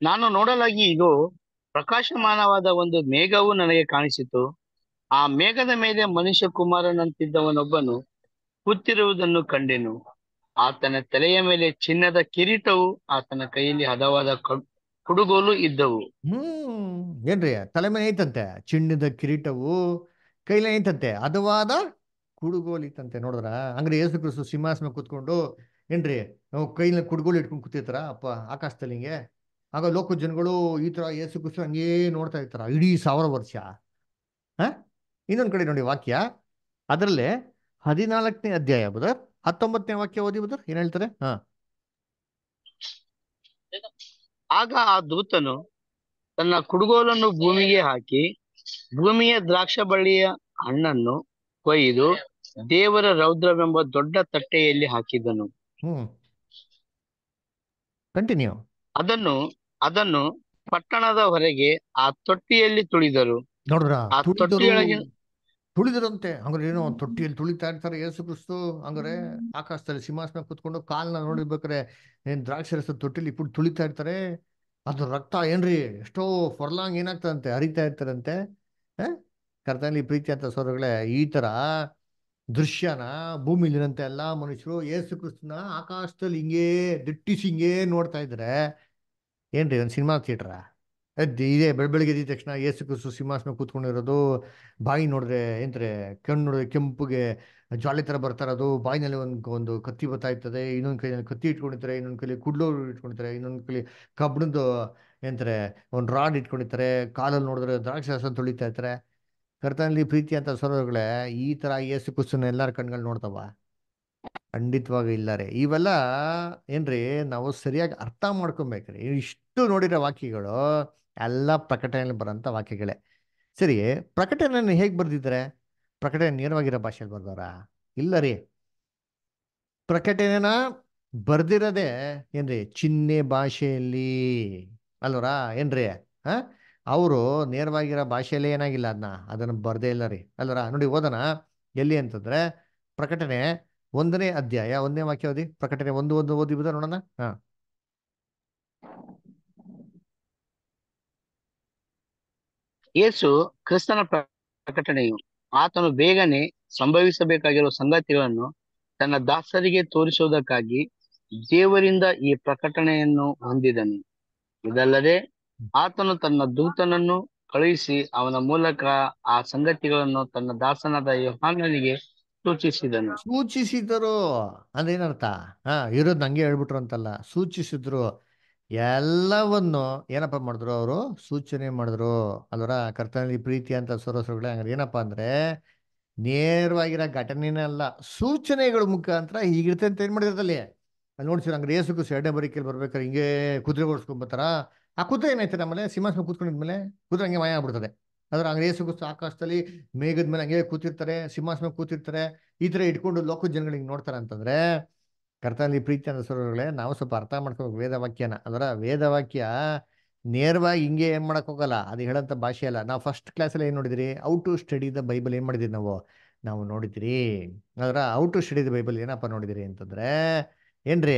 ನಾನು ನೋಡಲಾಗಿ ಇದು ಪ್ರಕಾಶಮಾನವಾದ ಒಂದು ಮೇಘವು ನನಗೆ ಕಾಣಿಸಿತು ಆ ಮೇಘದ ಮೇಲೆ ಮನುಷ್ಯ ಕುಮಾರನಂತಿದ್ದವನೊಬ್ಬನು ಕೂತಿರುವುದನ್ನು ಕಂಡೆನು ಆತನ ತಲೆಯ ಮೇಲೆ ಚಿನ್ನದ ಕಿರೀಟವು ಆತನ ಕೈಯಲ್ಲಿ ಹದವಾದ ಕುಡುಗೋಲು ಇದ್ದವು ಹ್ಮ್ ಏನ್ರಿ ತಲೆ ಮೇಲೆ ಐತಂತೆ ಚಿನ್ನದ ಕಿರೀಟವು ಕೈಲೇ ಐತಂತೆ ಹದವಾದ ಕುಡುಗೋಲು ಇತ್ತಂತೆ ನೋಡಿದ್ರ ಅಂಗ್ರೆ ಏಸು ಕ್ರಿಸ್ತು ಸಿಂಹಾಸನ ಕೂತ್ಕೊಂಡು ಏನ್ರಿ ನಾವು ಕೈಲ ಕುಡುಗೋಲು ಇಟ್ಕೊಂಡು ಕೂತಿರ್ತಾರ ಅಪ್ಪ ಆಕಾಶದಲ್ಲಿ ಹಿಂಗೆ ಆಗ ಲೋಕ ಜನಗಳು ಈ ತರ ಏಸು ಕುಸು ಹಂಗೇ ನೋಡ್ತಾ ಇರ್ತಾರ ಇಡೀ ಸಾವಿರ ವರ್ಷ ಹಾ ಇನ್ನೊಂದು ಕಡೆ ನೋಡಿ ವಾಕ್ಯ ಅದರಲ್ಲೇ ಹದಿನಾಲ್ಕನೇ ಅಧ್ಯಾಯ ಬದರ್ ಹತ್ತೊಂಬತ್ತನೇ ವಾಕ್ಯ ಓದಿ ಬದರ್ ಏನ್ ಹೇಳ್ತಾರೆ ಹಾ ಆಗ ಆ ದೂತನು ತನ್ನ ಕುಡುಗೋಲನ್ನು ಭೂಮಿಗೆ ಹಾಕಿ ಭೂಮಿಯ ದ್ರಾಕ್ಷ ಬಳ್ಳಿಯ ಹಣ್ಣನ್ನು ಕೊಯ್ದು ದೇವರ ರೌದ್ರವೆಂಬ ದೊಡ್ಡ ತಟ್ಟೆಯಲ್ಲಿ ಹಾಕಿದನು ಕಂಟಿನ್ಯೂ ಅದನ್ನು ಅದನ್ನು ಪಟ್ಟಣದ ಹೊರಗೆ ಆ ತೊಟ್ಟಿಯಲ್ಲಿ ತುಳಿದರು ನೋಡ್ರ ಆ ತುಳಿದರಂತೆ ಹಂಗ್ರೆ ಏನೋ ಒಂದು ತೊಟ್ಟಿಯಲ್ಲಿ ತುಳಿತಾ ಇರ್ತಾರೆ ಯೇಸು ಕ್ರಿಸ್ತು ಹಂಗ್ರೆ ಆಕಾಶದಲ್ಲಿ ಸಿಂಹಾಸನ ಕುತ್ಕೊಂಡು ಕಾಲ್ನ ನೋಡಿರ್ಬೇಕಾರೆ ಏನ್ ದ್ರಾಕ್ಷಿ ರಸ ತೊಟ್ಟಿಲಿ ಇಪ್ಪಟ್ಟು ತುಳಿತಾ ಇರ್ತಾರೆ ಅದು ರಕ್ತ ಏನ್ರಿ ಎಷ್ಟೋ ಫರ್ಲಾಂಗ್ ಏನಾಗ್ತದಂತೆ ಹರಿತಾ ಇರ್ತಾರಂತೆ ಕರ್ತನಲ್ಲಿ ಪ್ರೀತಿ ಅಂತ ಸೋದರಗಳೇ ಈ ತರ ದೃಶ್ಯನ ಭೂಮಿಲಿರಂತೆ ಎಲ್ಲಾ ಮನುಷ್ಯರು ಯೇಸು ಕ್ರಿಸ್ತನ ಆಕಾಶದಲ್ಲಿ ಹಿಂಗೇ ದಿಟ್ಟಿಸಿ ಹಿಂಗೇ ನೋಡ್ತಾ ಇದ್ರೆ ಏನು ರೀ ಒಂದು ಸಿನಿಮಾ ಥಿಯೇಟ್ರಾ ಅದು ಇದೇ ಬೆಳ ಬೆಳಗ್ಗೆ ತಕ್ಷಣ ಏಸು ಕ್ರಿಸ್ತು ಸಿಂಹಾಸನ ಕೂತ್ಕೊಂಡಿರೋದು ಬಾಯಿ ನೋಡಿದ್ರೆ ಎಂತ್ರೆ ಕಣ್ಣು ನೋಡಿದ್ರೆ ಕೆಂಪುಗೆ ಜಾಲಿ ಥರ ಬರ್ತಾ ಇರೋದು ಬಾಯಿನಲ್ಲಿ ಒಂದು ಒಂದು ಕತ್ತಿ ಬರ್ತಾ ಇರ್ತದೆ ಇನ್ನೊಂದು ಕೈಯಲ್ಲಿ ಕತ್ತಿ ಇಟ್ಕೊಂಡಿರ್ತಾರೆ ಇನ್ನೊಂದು ಕೈಲಿ ಕುಡ್ಲೋರು ಇಟ್ಕೊಂಡಿರ್ತಾರೆ ಇನ್ನೊಂದು ಕೈಲಿ ಕಬ್ಬಣದ್ದು ಎಂತಾರೆ ಒಂದು ರಾಡ್ ಇಟ್ಕೊಂಡಿರ್ತಾರೆ ಕಾಲಲ್ಲಿ ನೋಡಿದ್ರೆ ದ್ರಾಕ್ಷಿ ರಸ ತೊಳಿತಾ ಇರ್ತಾರೆ ಕರ್ತನಲ್ಲಿ ಪ್ರೀತಿ ಅಂತ ಸರೋಗಳೇ ಈ ಥರ ಏಸು ಕುಸ್ತುನ ಎಲ್ಲರ ಕಣ್ಗಳು ನೋಡ್ತಾವ ಖಂಡಿತವಾಗ ಇಲ್ಲ ರೀ ಇವೆಲ್ಲ ಏನ್ರಿ ನಾವು ಸರಿಯಾಗಿ ಅರ್ಥ ಮಾಡ್ಕೊಬೇಕ್ರಿ ಇಷ್ಟು ನೋಡಿರೋ ವಾಕ್ಯಗಳು ಎಲ್ಲ ಪ್ರಕಟಣೆಯಲ್ಲಿ ಬರೋಂಥ ವಾಕ್ಯಗಳೇ ಸರಿ ಪ್ರಕಟಣೆಯನ್ನು ಹೇಗೆ ಬರ್ದಿದ್ರೆ ಪ್ರಕಟಣೆ ನೇರವಾಗಿರೋ ಭಾಷೆಯಲ್ಲಿ ಬರ್ದಾರ ಇಲ್ಲ ರೀ ಪ್ರಕಟಣೆನ ಬರ್ದಿರೋದೆ ಏನ್ರಿ ಚಿಹ್ನೆ ಭಾಷೆಯಲ್ಲಿ ಅಲ್ವರ ಏನ್ರಿ ಹಾಂ ಅವರು ನೇರವಾಗಿರೋ ಭಾಷೆಯಲ್ಲಿ ಏನಾಗಿಲ್ಲ ಅದನ್ನ ಅದನ್ನು ಬರ್ದೇ ಇಲ್ಲ ರೀ ಅಲ್ವರ ನೋಡಿ ಓದೋಣ ಎಲ್ಲಿ ಅಂತಂದ್ರೆ ಪ್ರಕಟಣೆ ಒಂದನೇ ಅಧ್ಯಾಯ ಒಂದನೇ ವಾಕ್ಯ ಓದಿ ಪ್ರಕಟಣೆ ಒಂದು ಒಂದು ಓದಿ ಬಿದ ನೋಡೋಣ ಹಾ ಯೇಸು ಕ್ರಿಸ್ತನ ಪ್ರಕಟಣೆಯು ಆತನು ಬೇಗನೆ ಸಂಭವಿಸಬೇಕಾಗಿರುವ ಸಂಗತಿಗಳನ್ನು ತನ್ನ ದಾಸರಿಗೆ ತೋರಿಸುವುದಕ್ಕಾಗಿ ದೇವರಿಂದ ಈ ಪ್ರಕಟಣೆಯನ್ನು ಹೊಂದಿದನು ಇದಲ್ಲದೆ ಆತನು ತನ್ನ ದೂತನನ್ನು ಕಳುಹಿಸಿ ಅವನ ಮೂಲಕ ಆ ಸಂಗತಿಗಳನ್ನು ತನ್ನ ದಾಸನಾದ ಯೋಹಾನನಿಗೆ ಸೂಚಿಸಿದನು ಸೂಚಿಸಿದರು ಅಂದ್ರೆ ಏನರ್ಥ ಹಾ ಇರೋದ್ ನಂಗೆ ಹೇಳ್ಬಿಟ್ರು ಅಂತಲ್ಲ ಸೂಚಿಸಿದ್ರು ಎಲ್ಲವನ್ನು ಏನಪ್ಪ ಮಾಡಿದ್ರು ಅವರು ಸೂಚನೆ ಮಾಡಿದ್ರು ಅದರ ಕರ್ತನಲ್ಲಿ ಪ್ರೀತಿ ಅಂತ ಸರೋಸರುಗಳೇ ಹಂಗಾರೆ ಏನಪ್ಪಾ ಅಂದ್ರೆ ನೇರವಾಗಿರೋ ಘಟನೆನೇ ಅಲ್ಲ ಸೂಚನೆಗಳ ಮುಖಾಂತರ ಹೀಗಿರುತ್ತೆ ಅಂತ ಏನ್ ಮಾಡಿದ್ರಲ್ಲಿ ಅಲ್ಲಿ ನೋಡ್ಸಿ ಹಂಗ್ರೆ ಏಸು ಎರಡನೇ ಬರೀಕಲ್ಲಿ ಬರ್ಬೇಕಾರೆ ಹಿಂಗೆ ಕುದುರೆ ಬರ್ತಾರ ಆ ಕುದುರೆ ಏನಾಯ್ತು ನಮ್ಮಲ್ಲಿ ಸಿಂಹಾಸನ ಕೂತ್ಕೊಂಡಿದ್ಮೇಲೆ ಕುದುರೆ ಹಂಗೆ ಮಾಯ ಆಗ್ಬಿಡ್ತದೆ ಅದರ ಅಂಗ್ರೇಸಗೂ ಆಕಾಶದಲ್ಲಿ ಮೇಘದ ಮೇಲೆ ಹಂಗೆ ಕೂತಿರ್ತಾರೆ ಸಿಂಹಾಸನ ಮೇಲೆ ಕೂತಿರ್ತಾರೆ ಈ ತರ ಇಟ್ಕೊಂಡು ಲೋಕ ಜನಗಳಿಗೆ ನೋಡ್ತಾರೆ ಅಂತಂದ್ರೆ ಕರ್ತನಲ್ಲಿ ಪ್ರೀತಿ ಅನ್ನೋ ಸರೋಗಳೇ ನಾವು ಸ್ವಲ್ಪ ಅರ್ಥ ಮಾಡ್ಕೋಬೇಕು ವೇದವಾಕ್ಯನ ಅದರ ವೇದವಾಕ್ಯ ನೇರವಾಗಿ ಹಿಂಗೆ ಏನು ಮಾಡಕ್ ಹೋಗಲ್ಲ ಅದು ಹೇಳಂತ ಭಾಷೆ ಅಲ್ಲ ನಾವು ಫಸ್ಟ್ ಕ್ಲಾಸ್ ಅಲ್ಲಿ ಏನು ನೋಡಿದ್ರಿ ಔ ಟು ಸ್ಟಡಿ ದ ಬೈಬಲ್ ಏನು ಮಾಡಿದ್ರಿ ನಾವು ನಾವು ನೋಡಿದ್ರಿ ಅದರ ought to study the Bible ಏನಪ್ಪ ನೋಡಿದಿರಿ ಅಂತಂದ್ರೆ ಏನ್ರಿ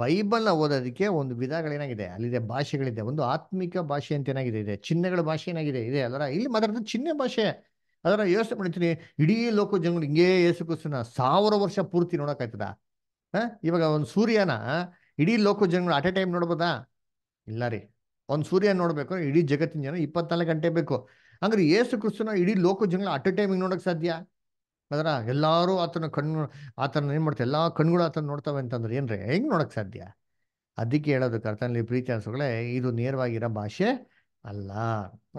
ಬೈಬಲ್ನ ಓದೋದಕ್ಕೆ ಒಂದು ವಿಧಗಳೇನಾಗಿದೆ ಅಲ್ಲಿದೆ ಭಾಷೆಗಳಿದೆ ಒಂದು ಆತ್ಮಿಕ ಭಾಷೆ ಅಂತ ಏನಾಗಿದೆ ಇದೆ ಚಿಹ್ನೆಗಳ ಭಾಷೆ ಏನಾಗಿದೆ ಇದೆ ಅದರ ಇಲ್ಲಿ ಮಾತಾಡೋದು ಚಿಹ್ನೆ ಭಾಷೆ ಅದರ ಯೋಚನೆ ಮಾಡ್ತೀನಿ ಇಡೀ ಲೋಕ ಜನಗಳು ಹಿಂಗೇ ಯೇಸು ಕ್ರಿಸ್ತನ ಸಾವಿರ ವರ್ಷ ಪೂರ್ತಿ ನೋಡೋಕ್ಕಾಯ್ತದ ಇವಾಗ ಒಂದು ಸೂರ್ಯನ ಇಡೀ ಲೋಕ ಜನಗಳು ಅಟ್ ಎ ಟೈಮ್ ನೋಡ್ಬೋದಾ ಇಲ್ಲ ರೀ ಒಂದು ಸೂರ್ಯ ನೋಡಬೇಕು ಇಡೀ ಜಗತ್ತಿನ ಜನ ಇಪ್ಪತ್ನಾಲ್ಕು ಗಂಟೆ ಬೇಕು ಅಂದ್ರೆ ಯೇಸು ಕ್ರಿಸ್ತನ ಇಡೀ ಲೋಕ ಜನಗಳು ಅಟ್ ಎ ಟೈಮಿಗೆ ನೋಡೋಕೆ ಸಾಧ್ಯ ಅದರ ಎಲ್ಲರೂ ಆತನ ಕಣ್ಣು ಆತನ ಏನು ಮಾಡ್ತಾರೆ ಎಲ್ಲ ಕಣ್ಗಳು ಆತನ ನೋಡ್ತಾವೆ ಅಂತಂದ್ರೆ ಏನ್ರಿ ಹೆಂಗೆ ನೋಡೋಕ್ಕೆ ಸಾಧ್ಯ ಅದಕ್ಕೆ ಹೇಳೋದಕ್ಕೆ ಅರ್ಥನಲ್ಲಿ ಪ್ರೀತಿ ಅನ್ಸುಗಳೇ ಇದು ನೇರವಾಗಿರೋ ಭಾಷೆ ಅಲ್ಲ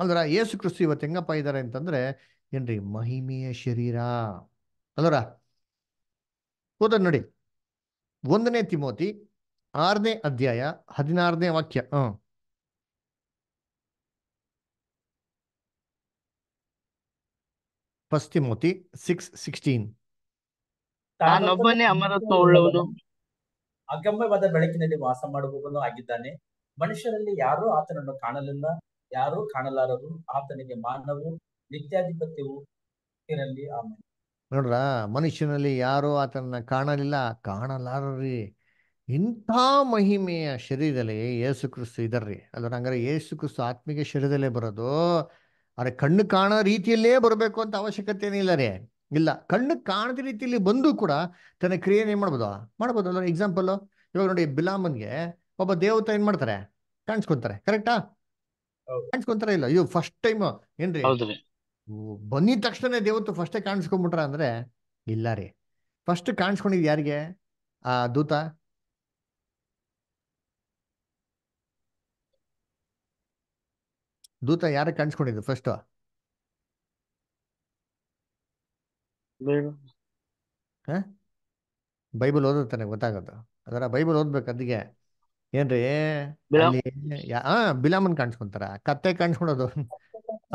ಅಂದ್ರೆ ಯೇಸು ಕ್ರಿಸ್ತು ಇವತ್ತು ಹೆಂಗಪ್ಪ ಇದ್ದಾರೆ ಅಂತಂದ್ರೆ ಏನ್ರಿ ಮಹಿಮೆಯ ಶರೀರ ಅಲ್ದರ ಹೋದ ನೋಡಿ ಒಂದನೇ ತಿಮೋತಿ ಆರನೇ ಅಧ್ಯಾಯ ಹದಿನಾರನೇ ವಾಕ್ಯ ಹ್ಞೂ ಫಸ್ಟ್ ತಿಮೋತಿ ಸಿಕ್ಸ್ ಸಿಕ್ಸ್ಟೀನ್ ತಾನೊಬ್ಬನೇ ಉಳ್ಳವನು ಅಗಮ್ಯವಾದ ಬೆಳಕಿನಲ್ಲಿ ವಾಸ ಮಾಡುವವನು ಆಗಿದ್ದಾನೆ ಮನುಷ್ಯರಲ್ಲಿ ಯಾರು ಆತನನ್ನು ಕಾಣಲಿಲ್ಲ ಯಾರು ಕಾಣಲಾರರು ಆತನಿಗೆ ಮಾನವು ನಿತ್ಯಾಧಿಪತ್ಯವು ಇರಲಿ ಆಮೇಲೆ ನೋಡ್ರ ಮನುಷ್ಯನಲ್ಲಿ ಯಾರು ಆತನ ಕಾಣಲಿಲ್ಲ ಕಾಣಲಾರ್ರಿ ಇಂಥ ಮಹಿಮೆಯ ಶರೀರದಲ್ಲಿ ಯೇಸು ಕ್ರಿಸ್ತು ಇದರ್ರಿ ಅದ್ರ ಹಂಗಾರೆ ಯೇಸು ಕ್ರಿಸ್ತು ಆತ್ಮಿಕ ಶರೀರದಲ್ಲೇ ಬರೋದು ಅದೇ ಕಣ್ಣು ಕಾಣೋ ರೀತಿಯಲ್ಲೇ ಬರಬೇಕು ಅಂತ ಅವಶ್ಯಕತೆ ಏನಿಲ್ಲ ರೀ ಇಲ್ಲ ಕಣ್ಣು ಕಾಣದ ರೀತಿಯಲ್ಲಿ ಬಂದು ಕೂಡ ತನ್ನ ಕ್ರಿಯೆನ ಏನು ಮಾಡ್ಬೋದು ಮಾಡ್ಬೋದಲ್ಲ ಅಲ್ಲ ಎಕ್ಸಾಂಪಲ್ಲು ಇವಾಗ ನೋಡಿ ಬಿಲಾಮನ್ಗೆ ಒಬ್ಬ ದೇವತ ಏನ್ ಮಾಡ್ತಾರೆ ಕಾಣಿಸ್ಕೊಂತಾರೆ ಕರೆಕ್ಟಾ ಕಾಣಿಸ್ಕೊಂತಾರ ಇಲ್ಲ ಇವ್ ಫಸ್ಟ್ ಟೈಮ್ ಏನ್ರಿ ಬಂದಿದ ತಕ್ಷಣ ದೇವತ್ತು ಫಸ್ಟ್ ಕಾಣಿಸ್ಕೊಂಡ್ಬಿಟ್ರ ಅಂದ್ರೆ ಇಲ್ಲ ರೀ ಫಸ್ಟ್ ಕಾಣಿಸ್ಕೊಂಡಿದ್ ಯಾರಿಗೆ ಆ ದೂತ ದೂತ ಯಾರ ಕಾಣಿಸ್ಕೊಂಡಿದ್ದು ಫಸ್ಟ್ ಬೈಬಲ್ ಓದೋದು ತನಗೆ ಅದರ ಬೈಬಲ್ ಓದ್ಬೇಕು ಅದಿಗೆ ಏನ್ರಿ ಹಾ ಬಿಲಾಮನ್ ಕಾಣಿಸ್ಕೊಂತಾರ ಕತ್ತೆ ಕಾಣಿಸ್ಕೊಳೋದು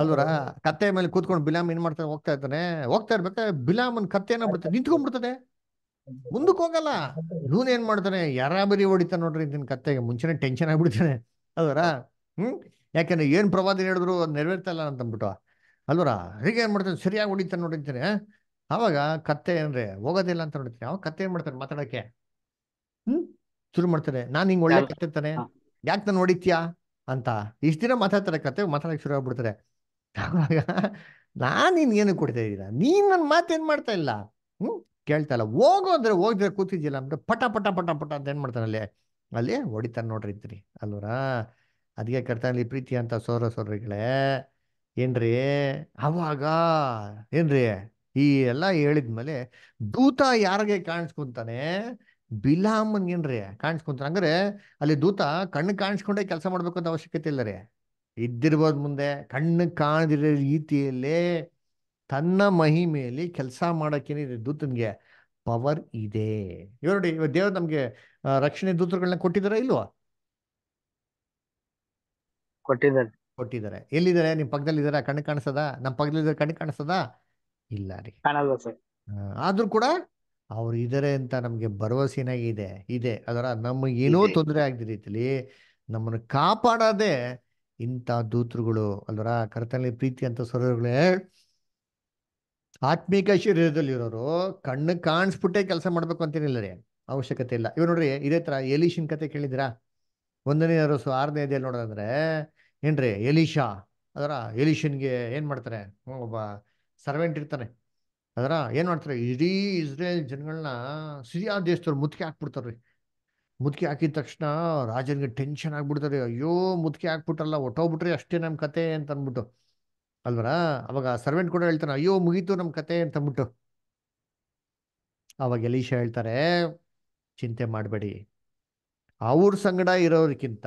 ಅಲ್ವರ ಕತ್ತೆ ಮೇಲೆ ಕೂತ್ಕೊಂಡು ಬಿಲಾಮ್ ಏನ್ ಮಾಡ್ತಾನೆ ಹೋಗ್ತಾ ಇರ್ತಾನೆ ಹೋಗ್ತಾ ಇರ್ಬೇಕಾ ಬಿಲಾಮನ್ ಕತ್ತೆನ ಬಿಡ್ತಾನೆ ನಿಂತ್ಕೊಂಡ್ಬಿಡ್ತದೆ ಮುಂದಕ್ಕೆ ಹೋಗಲ್ಲ ಇವನ್ ಏನ್ ಮಾಡ್ತಾನೆ ಯಾರ ಬರಿ ನೋಡ್ರಿ ಇದನ್ ಕತ್ತೆಗೆ ಮುಂಚೆನೆ ಟೆನ್ಷನ್ ಆಗ್ಬಿಡ್ತಾನೆ ಅಲ್ವರ ಹ್ಮ್ ಯಾಕಂದ್ರೆ ಏನು ಪ್ರವಾದ ಹೇಳಿದ್ರು ಅದು ನೆರವೇರ್ತಾ ಇಲ್ಲ ಅಂದ್ಬಿಟ್ಟು ಅಲ್ವರ ಹೀಗೆ ಏನು ಮಾಡ್ತಾನೆ ಸರಿಯಾಗಿ ಹೊಡಿತಾನೆ ನೋಡಿರ್ತಾನೆ ಅವಾಗ ಕತ್ತೆ ಏನ್ರಿ ಹೋಗೋದಿಲ್ಲ ಅಂತ ನೋಡಿರ್ತೀನಿ ಅವಾಗ ಕತ್ತೆ ಏನ್ ಮಾಡ್ತಾನೆ ಮಾತಾಡಕ್ಕೆ ಹ್ಮ್ ಶುರು ಮಾಡ್ತಾರೆ ನಾನು ಹಿಂಗೆ ಒಳ್ಳೆ ಕತ್ತೆ ತಾನೆ ಯಾಕೆ ನಾನು ಹೊಡಿತೀಯಾ ಅಂತ ಇಷ್ಟು ದಿನ ಮಾತಾಡ್ತಾರೆ ಕತ್ತೆ ಮಾತಾಡಕ್ಕೆ ಶುರು ಆಗ್ಬಿಡ್ತಾರೆ ನಾನ್ ನಾನು ಏನು ಕೊಡ್ತಾ ಇದ್ದೀರಾ ನೀನು ನನ್ನ ಮಾತೇನು ಮಾಡ್ತಾ ಇಲ್ಲ ಹ್ಮ್ ಕೇಳ್ತಾ ಇಲ್ಲ ಹೋಗು ಅಂದ್ರೆ ಹೋಗಿದ್ರೆ ಕೂತಿದ್ದಿಲ್ಲ ಅಂದ್ರೆ ಪಟ ಪಟ ಪಟ ಪಟ ಅಂತ ಏನು ಮಾಡ್ತಾನೆ ಅಲ್ಲಿ ಅಲ್ಲಿ ಹೊಡಿತಾನೆ ನೋಡ್ರಿ ಇದ್ರಿ ಅಲ್ವರಾ ಅದಕ್ಕೆ ಕರ್ತನಲ್ಲಿ ಪ್ರೀತಿ ಅಂತ ಸೋರ ಸೋರ್ರಿಗಳೇ ಏನ್ರಿ ಅವಾಗ ಏನ್ರಿ ಈ ಎಲ್ಲ ಹೇಳಿದ್ಮೇಲೆ ದೂತ ಯಾರಿಗೆ ಕಾಣಿಸ್ಕೊಂತಾನೆ ಬಿಲಾಮನ್ ಏನ್ರಿ ಕಾಣಿಸ್ಕೊಂತಾನೆ ಅಂದ್ರೆ ಅಲ್ಲಿ ದೂತ ಕಣ್ಣು ಕಾಣಿಸ್ಕೊಂಡೆ ಕೆಲಸ ಮಾಡ್ಬೇಕಂತ ಅಂತ ಅವಶ್ಯಕತೆ ಇಲ್ಲ ರೀ ಇದ್ದಿರ್ಬೋದು ಮುಂದೆ ಕಣ್ಣು ಕಾಣದಿರೋ ರೀತಿಯಲ್ಲೇ ತನ್ನ ಮಹಿಮೆಯಲ್ಲಿ ಕೆಲಸ ಮಾಡೋಕ್ಕೇನಿದೆ ದೂತನ್ಗೆ ಪವರ್ ಇದೆ ಇವ್ ನೋಡಿ ದೇವ್ರು ನಮಗೆ ರಕ್ಷಣೆ ದೂತರುಗಳನ್ನ ಕೊಟ್ಟಿದಾರ ಇಲ್ವಾ ಕೊಟ್ಟಿದ್ದಾರೆ ಕೊಟ್ಟಿದ್ದಾರೆ ಎಲ್ಲಿದ್ದಾರೆ ನಿಮ್ ಪಕ್ಕದಲ್ಲಿ ಇದಾರ ಕಣ್ಣು ಕಾಣಿಸದ ನಮ್ ಪಕ್ಕದಲ್ಲಿ ಕಣ್ಣು ಕಾಣಿಸದ ಇಲ್ಲ ರೀ ಆದ್ರೂ ಕೂಡ ಅವ್ರು ಇದಾರೆ ಅಂತ ನಮ್ಗೆ ಭರವಸೆನಾಗಿ ಇದೆ ಇದೆ ಅದರ ನಮಗೆ ಏನೋ ತೊಂದರೆ ಆಗದ ರೀತಿಲಿ ನಮ್ಮನ್ನು ಕಾಪಾಡದೆ ಇಂಥ ದೂತರುಗಳು ಅಲ್ವರ ಕರ್ತನಲ್ಲಿ ಪ್ರೀತಿ ಅಂತ ಸರೋಗಳೇ ಆತ್ಮೀಕ ಶರೀರದಲ್ಲಿ ಇರೋರು ಕಣ್ಣು ಕಾಣಿಸ್ಬಿಟ್ಟೆ ಕೆಲಸ ಮಾಡ್ಬೇಕು ಅಂತೇನಿಲ್ಲ ರೀ ಅವಶ್ಯಕತೆ ಇಲ್ಲ ಇವ್ ನೋಡ್ರಿ ಇದೇ ತರ ಎಲಿಶಿನ್ ಕತೆ ಕೇಳಿದಿರಾ ಒಂದನೇ ಅರಸು ಆರನೇ ನೋಡೋದಂದ್ರೆ ಏನ್ರಿ ಎಲಿಶಾ ಅದರ ಎಲಿಷನ್ಗೆ ಏನ್ ಮಾಡ್ತಾರೆ ಒಬ್ಬ ಸರ್ವೆಂಟ್ ಇರ್ತಾನೆ ಅದರ ಏನು ಮಾಡ್ತಾರೆ ಇಡೀ ಇಸ್ರೇಲ್ ಜನಗಳನ್ನ ಸಿರಿಯಾ ದೇಶದವ್ರು ಮುತ್ಕೆ ಹಾಕ್ಬಿಡ್ತಾರ್ರಿ ರೀ ಮುತ್ಕೆ ಹಾಕಿದ ತಕ್ಷಣ ರಾಜನಿಗೆ ಟೆನ್ಷನ್ ಆಗ್ಬಿಡ್ತಾರೆ ಅಯ್ಯೋ ಮುತ್ಕೆ ಹಾಕ್ಬಿಟ್ರಲ್ಲ ಒಟ್ಟೋಗ್ಬಿಟ್ರಿ ಅಷ್ಟೇ ನಮ್ಮ ಕತೆ ಅಂತ ಅಂದ್ಬಿಟ್ಟು ಅಲ್ವರ ಅವಾಗ ಸರ್ವೆಂಟ್ ಕೂಡ ಹೇಳ್ತಾನೆ ಅಯ್ಯೋ ಮುಗೀತು ನಮ್ಮ ಕತೆ ಅಂತ ಅಂದ್ಬಿಟ್ಟು ಅವಾಗ ಎಲೀಶಾ ಹೇಳ್ತಾರೆ ಚಿಂತೆ ಮಾಡಬೇಡಿ ಅವ್ರ ಸಂಗಡ ಇರೋದಕ್ಕಿಂತ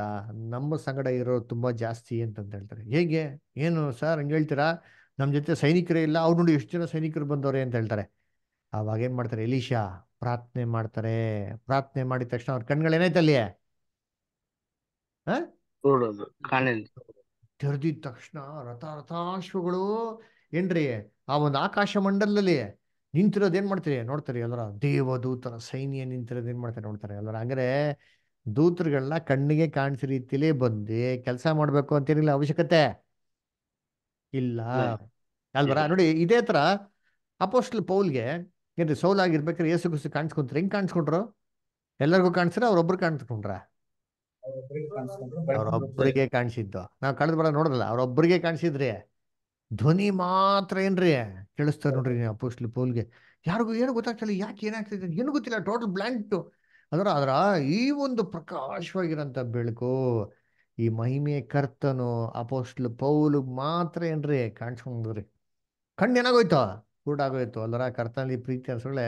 ನಮ್ಮ ಸಂಗಡ ಇರೋರು ತುಂಬ ಜಾಸ್ತಿ ಅಂತ ಹೇಳ್ತಾರೆ ಹೇಗೆ ಏನು ಸರ್ ಹಂಗೆ ಹೇಳ್ತೀರಾ ನಮ್ಮ ಜೊತೆ ಸೈನಿಕರೇ ಇಲ್ಲ ಅವ್ರು ನೋಡಿ ಎಷ್ಟು ಜನ ಸೈನಿಕರು ಬಂದವ್ರೆ ಅಂತ ಹೇಳ್ತಾರೆ ಅವಾಗ ಏನು ಮಾಡ್ತಾರೆ ಎಲಿಶಾ ಪ್ರಾರ್ಥನೆ ಮಾಡ್ತಾರೆ ಪ್ರಾರ್ಥನೆ ಮಾಡಿದ ತಕ್ಷಣ ಅವ್ರ ಕಣ್ಗಳೇನಾಯ್ತು ಅಲ್ಲಿ ತೆರೆದಿದ ತಕ್ಷಣ ರಥ ರಥಾಶ್ವಗಳು ಏನ್ರಿ ಆ ಒಂದು ಆಕಾಶ ಮಂಡಲದಲ್ಲಿ ನಿಂತಿರೋದು ಏನ್ ಮಾಡ್ತೀರಿ ನೋಡ್ತಾರೆ ಎಲ್ಲರ ದೇವದೂತರ ಸೈನ್ಯ ನಿಂತಿರೋದು ಏನ್ ಮಾಡ್ತಾರೆ ನೋಡ್ತಾರೆ ಎಲ್ಲರ ಅಂದ್ರೆ ದೂತ್ರಗಳನ್ನ ಕಣ್ಣಿಗೆ ಕಾಣಿಸ ರೀತಿಲೇ ಬಂದು ಕೆಲಸ ಮಾಡಬೇಕು ಅಂತೇನಿಲ್ಲ ಅವಶ್ಯಕತೆ ಇಲ್ಲ ಅಲ್ವರ ನೋಡಿ ಇದೇ ತರ ಅಪೋಸ್ಟಲ್ ಪೌಲ್ಗೆ ಏನ್ರಿ ಸೌಲಾಗಿರ್ಬೇಕಾದ್ರೆ ಏಸು ಕುಸು ಕಾಣಿಸ್ಕೊಂತಾರೆ ಹೆಂಗ್ ಕಾಣಿಸ್ಕೊಂಡ್ರು ಎಲ್ಲರಿಗೂ ಕಾಣಿಸ್ರ ಅವ್ರೊಬ್ರು ಕಾಣಿಸ್ಕೊಂಡ್ರ ಅವ್ರೊಬ್ಬರಿಗೆ ಕಾಣಿಸಿದ್ದು ನಾವು ಕಳೆದ ಬರ ನೋಡಲ್ಲ ಅವ್ರೊಬ್ಬರಿಗೆ ಕಾಣಿಸಿದ್ರಿ ಧ್ವನಿ ಮಾತ್ರ ಏನ್ರಿ ಕೇಳಿಸ್ತಾರ ನೋಡ್ರಿ ಅಪೋಸ್ಟ್ಲಿ ಪೌಲ್ಗೆ ಯಾರಿಗೂ ಏನು ಗೊತ್ತಾಗ್ತಿಲ್ಲ ಯಾಕೆ ಏನಾಗ್ತಿದೆ ಏನು ಗೊತ್ತಿಲ್ಲ ಟೋಟಲ್ ಬ್ಲ್ಯಾಂಕ್ ಅಂದ್ರೆ ಅದರ ಈ ಒಂದು ಪ್ರಕಾಶವಾಗಿರೋಂಥ ಬೆಳಕು ಈ ಮಹಿಮೆ ಕರ್ತನು ಅಪೋಸ್ಟ್ಲು ಪೌಲು ಮಾತ್ರ ಏನ್ರಿ ಕಾಣಿಸ್ಕೊಂಡ್ರಿ ಕಣ್ಣು ಏನಾಗೋಯ್ತು ಆಗೋಯ್ತು ಅಲ್ಲರ ಕರ್ತನಲ್ಲಿ ಪ್ರೀತಿ ಅನ್ಸೋಳೆ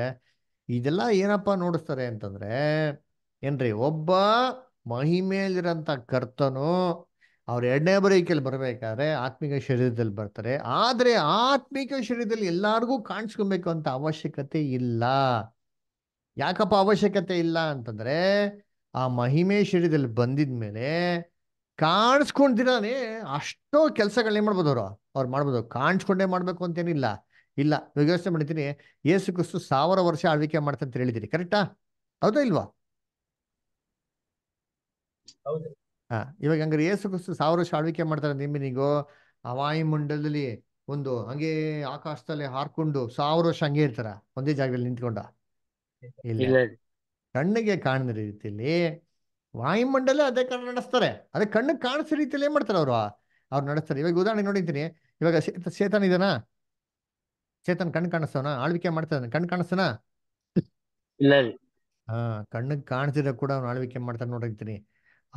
ಇದೆಲ್ಲ ಏನಪ್ಪ ನೋಡಿಸ್ತಾರೆ ಅಂತಂದ್ರೆ ಏನ್ರಿ ಒಬ್ಬ ಮಹಿಮೆಯಲ್ಲಿರೋಂಥ ಕರ್ತನು ಅವ್ರ ಎರಡನೇ ಬರೀಕೆಯಲ್ಲಿ ಬರಬೇಕಾದ್ರೆ ಆತ್ಮಿಕ ಶರೀರದಲ್ಲಿ ಬರ್ತಾರೆ ಆದರೆ ಆತ್ಮಿಕ ಶರೀರದಲ್ಲಿ ಎಲ್ಲಾರ್ಗೂ ಕಾಣಿಸ್ಕೊಬೇಕು ಅಂತ ಅವಶ್ಯಕತೆ ಇಲ್ಲ ಯಾಕಪ್ಪ ಅವಶ್ಯಕತೆ ಇಲ್ಲ ಅಂತಂದ್ರೆ ಆ ಮಹಿಮೆ ಶರೀರದಲ್ಲಿ ಮೇಲೆ ಕಾಣಿಸ್ಕೊಂಡಿರಾನೆ ಅಷ್ಟೋ ಕೆಲಸಗಳನ್ನ ಏನ್ ಮಾಡ್ಬೋದು ಅವರು ಅವ್ರು ಮಾಡ್ಬೋದು ಕಾಣಿಸ್ಕೊಂಡೇ ಮಾಡ್ಬೇಕು ಅಂತೇನಿಲ್ಲ ಇಲ್ಲ ಇವಾಗ ಯೋಚನೆ ಮಾಡಿದ್ದೀನಿ ಏಸು ಕ್ರಿಸ್ತು ಸಾವಿರ ವರ್ಷ ಆಳ್ವಿಕೆ ಅಂತ ಹೇಳಿದಿರಿ ಕರೆಕ್ಟಾ ಹೌದಾ ಇಲ್ವಾ ಹಾ ಇವಾಗ ಹಂಗಾರೆ ಏಸು ಕ್ರಿಸ್ತು ಸಾವಿರ ವರ್ಷ ಆಳ್ವಿಕೆ ಮಾಡ್ತಾರೆ ನಿಮ್ಮನಿಗೂ ಆ ಮಂಡಲದಲ್ಲಿ ಒಂದು ಹಂಗೆ ಆಕಾಶದಲ್ಲಿ ಹಾರ್ಕೊಂಡು ಸಾವಿರ ವರ್ಷ ಹಂಗೆ ಇರ್ತಾರ ಒಂದೇ ಜಾಗದಲ್ಲಿ ನಿಂತ್ಕೊಂಡ ಇಲ್ಲ ಕಣ್ಣಿಗೆ ಕಾಣದ ರೀತಿಯಲ್ಲಿ ವಾಯುಮಂಡಲ ಅದೇ ಕಾರಣ ನಡೆಸ್ತಾರೆ ಅದೇ ಕಣ್ಣಿಗೆ ಕಾಣಿಸೋ ರೀತಿಯಲ್ಲಿ ಏನ್ ಮಾಡ್ತಾರೆ ಅವ್ರು ಅವ್ರು ನಡೆಸ್ತಾರೆ ಇವಾಗ ಉದಾಹರಣೆ ನೋಡಿದ್ದೀನಿ ಇವಾಗ ಚೇತನ್ ಇದನಾ ಚೇತನ್ ಕಣ್ ಕಾಣಿಸ್ತಾವನ ಆಳ್ವಿಕೆ ಮಾಡ್ತಾನೆ ಕಣ್ ಕಾಣಿಸ್ತಾನ ಇಲ್ಲ ಹಾ ಕಣ್ಣಿಗೆ ಕಾಣಿಸಿದ್ರೆ ಕೂಡ ಅವ್ನು ಆಳ್ವಿಕೆ ಮಾಡ್ತಾನೆ ನೋಡಿರ್ತೀನಿ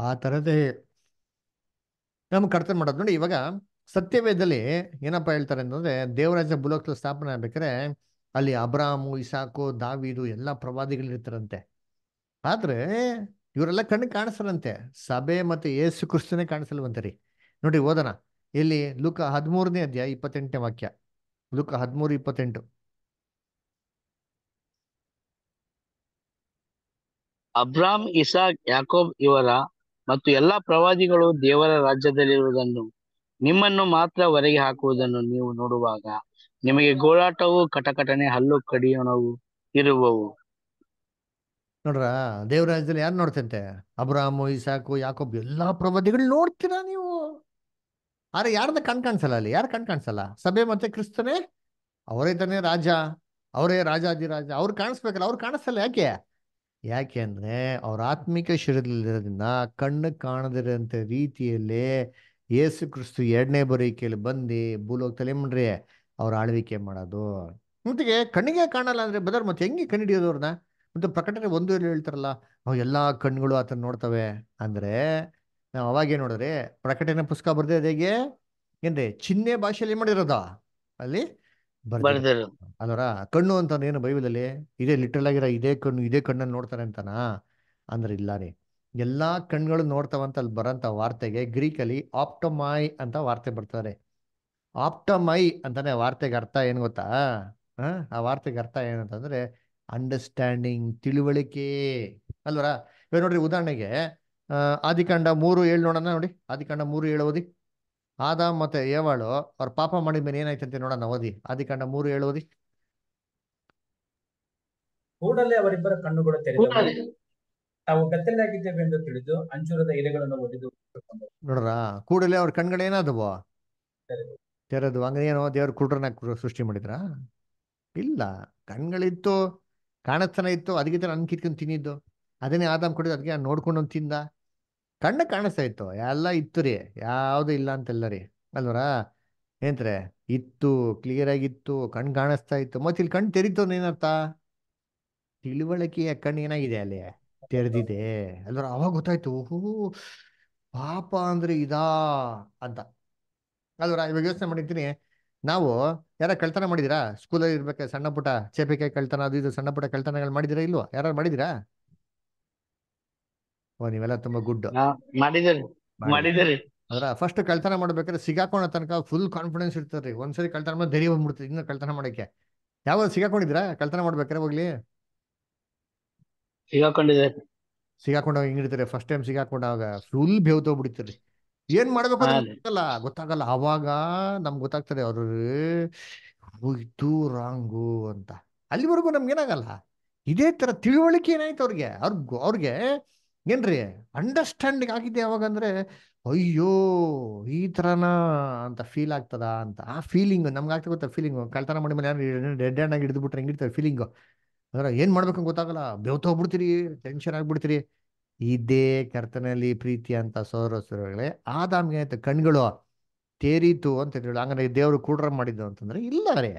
ಆ ತರದೇ ನಮ್ಗೆ ಕರ್ತವ್ಯ ಮಾಡೋದು ನೋಡಿ ಇವಾಗ ಸತ್ಯವೇದಲ್ಲಿ ಏನಪ್ಪಾ ಹೇಳ್ತಾರೆ ಅಂತಂದ್ರೆ ದೇವರಾಜ ಬುಲೋಕ್ಲ ಸ್ಥಾಪನೆ ಆಗ್ಬೇಕಾರೆ ಅಲ್ಲಿ ಅಬ್ರಾಮು ಇಸಾಕೋ ದಾವಿದು ಎಲ್ಲ ಪ್ರವಾದಿಗಳಿರ್ತಾರಂತೆ ಆದ್ರೆ ಇವರೆಲ್ಲ ಕಣ್ಣು ಕಾಣಿಸರಂತೆ ಸಭೆ ಮತ್ತೆ ಏಸು ಕ್ರಿಸ್ತನೇ ಕಾಣಿಸಲ್ವಂತೆ ರೀ ನೋಡಿ ಓದೋಣ ಇಲ್ಲಿ ಲುಕ ಹದಿಮೂರನೇ ಅಧ್ಯಾಯ ಇಪ್ಪತ್ತೆಂಟನೇ ವಾಕ್ಯ ಲುಕ ಹದಿಮೂರು ಇಪ್ಪತ್ತೆಂಟು ಅಬ್ರಾಮ್ ಇಸಾಕ್ ಯಾಕೋಬ್ ಇವರ ಮತ್ತು ಎಲ್ಲಾ ಪ್ರವಾದಿಗಳು ದೇವರ ರಾಜ್ಯದಲ್ಲಿರುವುದನ್ನು ನಿಮ್ಮನ್ನು ಮಾತ್ರ ಹೊರಗೆ ಹಾಕುವುದನ್ನು ನೀವು ನೋಡುವಾಗ ನಿಮಗೆ ಗೋಳಾಟವು ಕಟಕಟನೆ ಹಲ್ಲು ಕಡಿಯೋಣವು ಇರುವವು ನೋಡ್ರ ದೇವರಾಜ್ಯದಲ್ಲಿ ಯಾರು ನೋಡ್ತಂತೆ ಅಬ್ರಾಮು ಇಸಾಕು ಯಾಕೊಬ್ ಎಲ್ಲಾ ಪ್ರವಾದಿಗಳು ನೋಡ್ತೀರಾ ನೀವು ಆದ್ರೆ ಯಾರ್ದ ಕಣ್ ಕಾಣಿಸಲ್ಲ ಅಲ್ಲಿ ಯಾರು ಕಣ್ ಕಾಣಿಸಲ್ಲ ಸಭೆ ಮತ್ತೆ ಕ್ರಿಸ್ತನೇ ಅವರೇ ತಾನೇ ರಾಜ ಅವರೇ ರಾಜಾಧಿರಾಜ ಅವ್ರು ಕಾಣಿಸ್ಬೇಕಲ್ಲ ಅವ್ರು ಕಾಣಿಸಲ್ಲ ಯಾಕೆ ಯಾಕೆ ಅಂದ್ರೆ ಅವ್ರ ಆತ್ಮಿಕ ಶಿರದಲ್ಲಿರೋದ್ರಿಂದ ಕಣ್ಣು ಕಾಣದಿರಂತ ರೀತಿಯಲ್ಲಿ ಯೇಸು ಕ್ರಿಸ್ತು ಎರಡನೇ ಬರೀಕೆಯಲ್ಲಿ ಬಂದು ಭೂಲೋಕದಲ್ಲಿ ಮಾಡ್ರಿ ಅವ್ರ ಆಳ್ವಿಕೆ ಮಾಡೋದು ಮತ್ತೆ ಕಣ್ಣಿಗೆ ಕಾಣಲ್ಲ ಅಂದ್ರೆ ಬದರ್ ಮತ್ತೆ ಹೆಂಗೆ ಹಿಡಿಯೋದು ಅವ್ರನ್ನ ಮತ್ತೆ ಪ್ರಕಟಣೆ ಒಂದು ಹೇಳ್ತಾರಲ್ಲ ಎಲ್ಲಾ ಎಲ್ಲಾ ಕಣ್ಗಳು ಆತನ ನೋಡ್ತವೆ ಅಂದ್ರೆ ನಾವು ಅವಾಗೇ ನೋಡಿದ್ರೆ ಪ್ರಕಟಣೆ ಪುಸ್ತಕ ಬರ್ದೇ ಹೇಗೆ ಏನ್ರಿ ಚಿಹ್ನೆ ಭಾಷೆಯಲ್ಲಿ ಮಾಡಿರೋದ ಅಲ್ಲಿ ಅಲ್ವರ ಕಣ್ಣು ಅಂತ ಏನು ಬೈಬಲಲ್ಲಿ ಇದೇ ಲಿಟ್ರಲ್ ಆಗಿರೋ ಇದೇ ಕಣ್ಣು ಇದೇ ಕಣ್ಣನ್ನು ನೋಡ್ತಾರೆ ಅಂತಾನಾ ಅಂದ್ರೆ ಇಲ್ಲ ರೀ ಎಲ್ಲಾ ಕಣ್ಗಳು ನೋಡ್ತಾವಂತ ಅಲ್ಲಿ ಬರೋಂಥ ವಾರ್ತೆಗೆ ಗ್ರೀಕಲ್ಲಿ ಆಪ್ಟೊಮಾಯ್ ಅಂತ ವಾರ್ತೆ ಬರ್ತಾರೆ ಆಪ್ಟಮೈ ಅಂತಾನೆ ವಾರ್ತೆಗೆ ಅರ್ಥ ಏನು ಗೊತ್ತಾ ಆ ವಾರ್ತೆಗೆ ಅರ್ಥ ಏನಂತಂದ್ರೆ ಅಂಡರ್ಸ್ಟ್ಯಾಂಡಿಂಗ್ ತಿಳುವಳಿಕೆ ಅಲ್ವರ ಇವಾಗ ನೋಡ್ರಿ ಉದಾಹರಣೆಗೆ ಆದಿಕಾಂಡ ಮೂರು ಏಳು ನೋಡೋಣ ನೋಡಿ ಆದಿಕಾಂಡ ಮೂರು ಏಳು ಓದಿ ಆದ ಮತ್ತೆ ಏವಾಳು ಅವ್ರ ಪಾಪ ಮಾಡಿದ ಮೇಲೆ ಅಂತ ನೋಡೋಣ ಓದಿ ಆದಿಕಾಂಡ ಮೂರು ಏಳು ಓದಿ ಕೂಡಲೇ ಅವರಿಬ್ಬರ ಕಣ್ಣುಗಳು ತೆರೆದು ತಾವು ಎಂದು ತಿಳಿದು ಅಂಜೂರದ ಎಲೆಗಳನ್ನು ಒಡೆದು ನೋಡ್ರ ಕೂಡಲೇ ಅವ್ರ ಕಣ್ಗಳು ಏನಾದವು ತೆರೆದು ಏನೋ ದೇವ್ರ ಕುಟ್ರನ ಸೃಷ್ಟಿ ಮಾಡಿದ್ರಾ ಇಲ್ಲ ಕಣ್ಗಳಿತ್ತು ಕಾಣಸ್ತನ ಇತ್ತು ಅದಕ್ಕೆ ನಾನು ಕಿತ್ಕೊಂಡು ತಿನ್ನಿದ್ದು ಅದನ್ನೇ ಆದಾಮ್ ಕೊಡಿದ್ರು ಅದಕ್ಕೆ ನೋಡ್ಕೊಂಡು ತಿಂದ ಕಣ್ಣ ಕಾಣಿಸ್ತಾ ಇತ್ತು ಎಲ್ಲ ಇತ್ತು ರೀ ಯಾವುದು ಇಲ್ಲ ಅಂತೆಲ್ಲ ರೀ ಅಲ್ವರಾ ಏನ್ರೆ ಇತ್ತು ಕ್ಲಿಯರ್ ಆಗಿತ್ತು ಕಣ್ ಕಾಣಿಸ್ತಾ ಇತ್ತು ಮತ್ತೆ ಇಲ್ಲಿ ಕಣ್ ತೆರೀತು ಏನರ್ಥ ತಿಳುವಳಿಕೆಯ ಕಣ್ಣು ಏನಾಗಿದೆ ಅಲ್ಲಿ ತೆರೆದಿದೆ ಅಲ್ವರ ಅವಾಗ ಗೊತ್ತಾಯ್ತು ಓಹೋ ಪಾಪ ಅಂದ್ರೆ ಇದಾ ಅಂತ ಅದು ಇವಾಗ ಯೋಚನೆ ಮಾಡಿರ್ತೀನಿ ನಾವು ಯಾರ ಕಳ್ತನ ಮಾಡಿದಿರಾ ಸ್ಕೂಲಲ್ಲಿ ಇರ್ಬೇಕಾ ಸಣ್ಣ ಪುಟ್ಟ ಚೇಪಿಕಾಯಿ ಕಳ್ತನ ಅದು ಇದು ಸಣ್ಣ ಪುಟ್ಟ ಕಳ್ತನಗಳು ಮಾಡಿದಿರಾ ಇಲ್ವ ಯಾರು ಮಾಡಿದಿರಾ ಓ ನೀವೆಲ್ಲ ತುಂಬಾ ಗುಡ್ ಅದ್ರ ಫಸ್ಟ್ ಕಳ್ತನ ಮಾಡ್ಬೇಕಾದ್ರೆ ಸಿಗಾಕೊಂಡ ತನಕ ಫುಲ್ ಕಾನ್ಫಿಡೆನ್ಸ್ ಇರ್ತದ್ರಿ ಒಂದ್ಸರಿ ಕಳ್ತನ ಮಾಡಿ ಧೈರ್ಯ ಬಂದ್ಬಿಡ್ತದೆ ಇನ್ನು ಕಳ್ತನ ಮಾಡಕ್ಕೆ ಯಾವಾಗ ಸಿಗಾಕೊಂಡಿದ್ರಾ ಕಳ್ತನ ಮಾಡ್ಬೇಕಾರೆ ಹೋಗ್ಲಿ ಸಿಗಾಕೊಂಡಿದ್ರೆ ಸಿಗಾಕೊಂಡಾಗ ಹೆಂಗಿರ್ತಾರೆ ಫಸ್ಟ್ ಟೈಮ್ ಸಿಗಾಕೊಂಡಾಗ ಫುಲ್ ಬೇವ್ ತೋಗ್ಬಿಡ್ತೀರಿ ಏನ್ ಮಾಡ್ಬೇಕು ಗೊತ್ತಾಗಲ್ಲ ಗೊತ್ತಾಗಲ್ಲ ಅವಾಗ ನಮ್ಗೆ ಗೊತ್ತಾಗ್ತದೆ ಅವರು ಇದು ರಾಂಗು ಅಂತ ಅಲ್ಲಿವರೆಗೂ ಏನಾಗಲ್ಲ ಇದೇ ತರ ತಿಳುವಳಿಕೆ ಏನಾಯ್ತು ಅವ್ರಿಗೆ ಅವ್ರ ಅವ್ರಿಗೆ ಏನ್ರಿ ಅಂಡರ್ಸ್ಟ್ಯಾಂಡಿಂಗ್ ಆಗಿದೆ ಅಂದ್ರೆ ಅಯ್ಯೋ ಈ ತರನಾ ಅಂತ ಫೀಲ್ ಆಗ್ತದ ಅಂತ ಆ ಫೀಲಿಂಗ್ ನಮ್ಗೆ ಆಗ್ತದೆ ಗೊತ್ತಾ ಫೀಲಿಂಗ್ ಕಳ್ತನ ಮಾಡಿ ಮೇಲೆ ರೆಡ್ ಹ್ಯಾಂಡ್ ಆಗಿ ಹಿಡಿದು ಬಿಟ್ರೆ ಹೆಂಗಿರ್ತಾರೆ ಫೀಲಿಂಗ್ ಅದ್ರ ಏನ್ ಮಾಡ್ಬೇಕಂತ ಗೊತ್ತಾಗಲ್ಲ ಬೆವತ್ ಹೋಗ್ಬಿಡ್ತೀರಿ ಟೆನ್ಷನ್ ಆಗ್ಬಿಡ್ತೀರಿ ಇದೇ ಕರ್ತನಲ್ಲಿ ಪ್ರೀತಿ ಅಂತ ಸೋದರ ಸೋದರಗಳೇ ಆದಾಮ್ಗೆ ಕಣ್ಗಳು ತೇರಿತು ಅಂತ ಹೇಳಿ ಹಂಗಂದ್ರೆ ದೇವರು ಕೂಡ್ರ ಮಾಡಿದ್ದು ಅಂತಂದ್ರೆ ಇಲ್ಲ ರೀ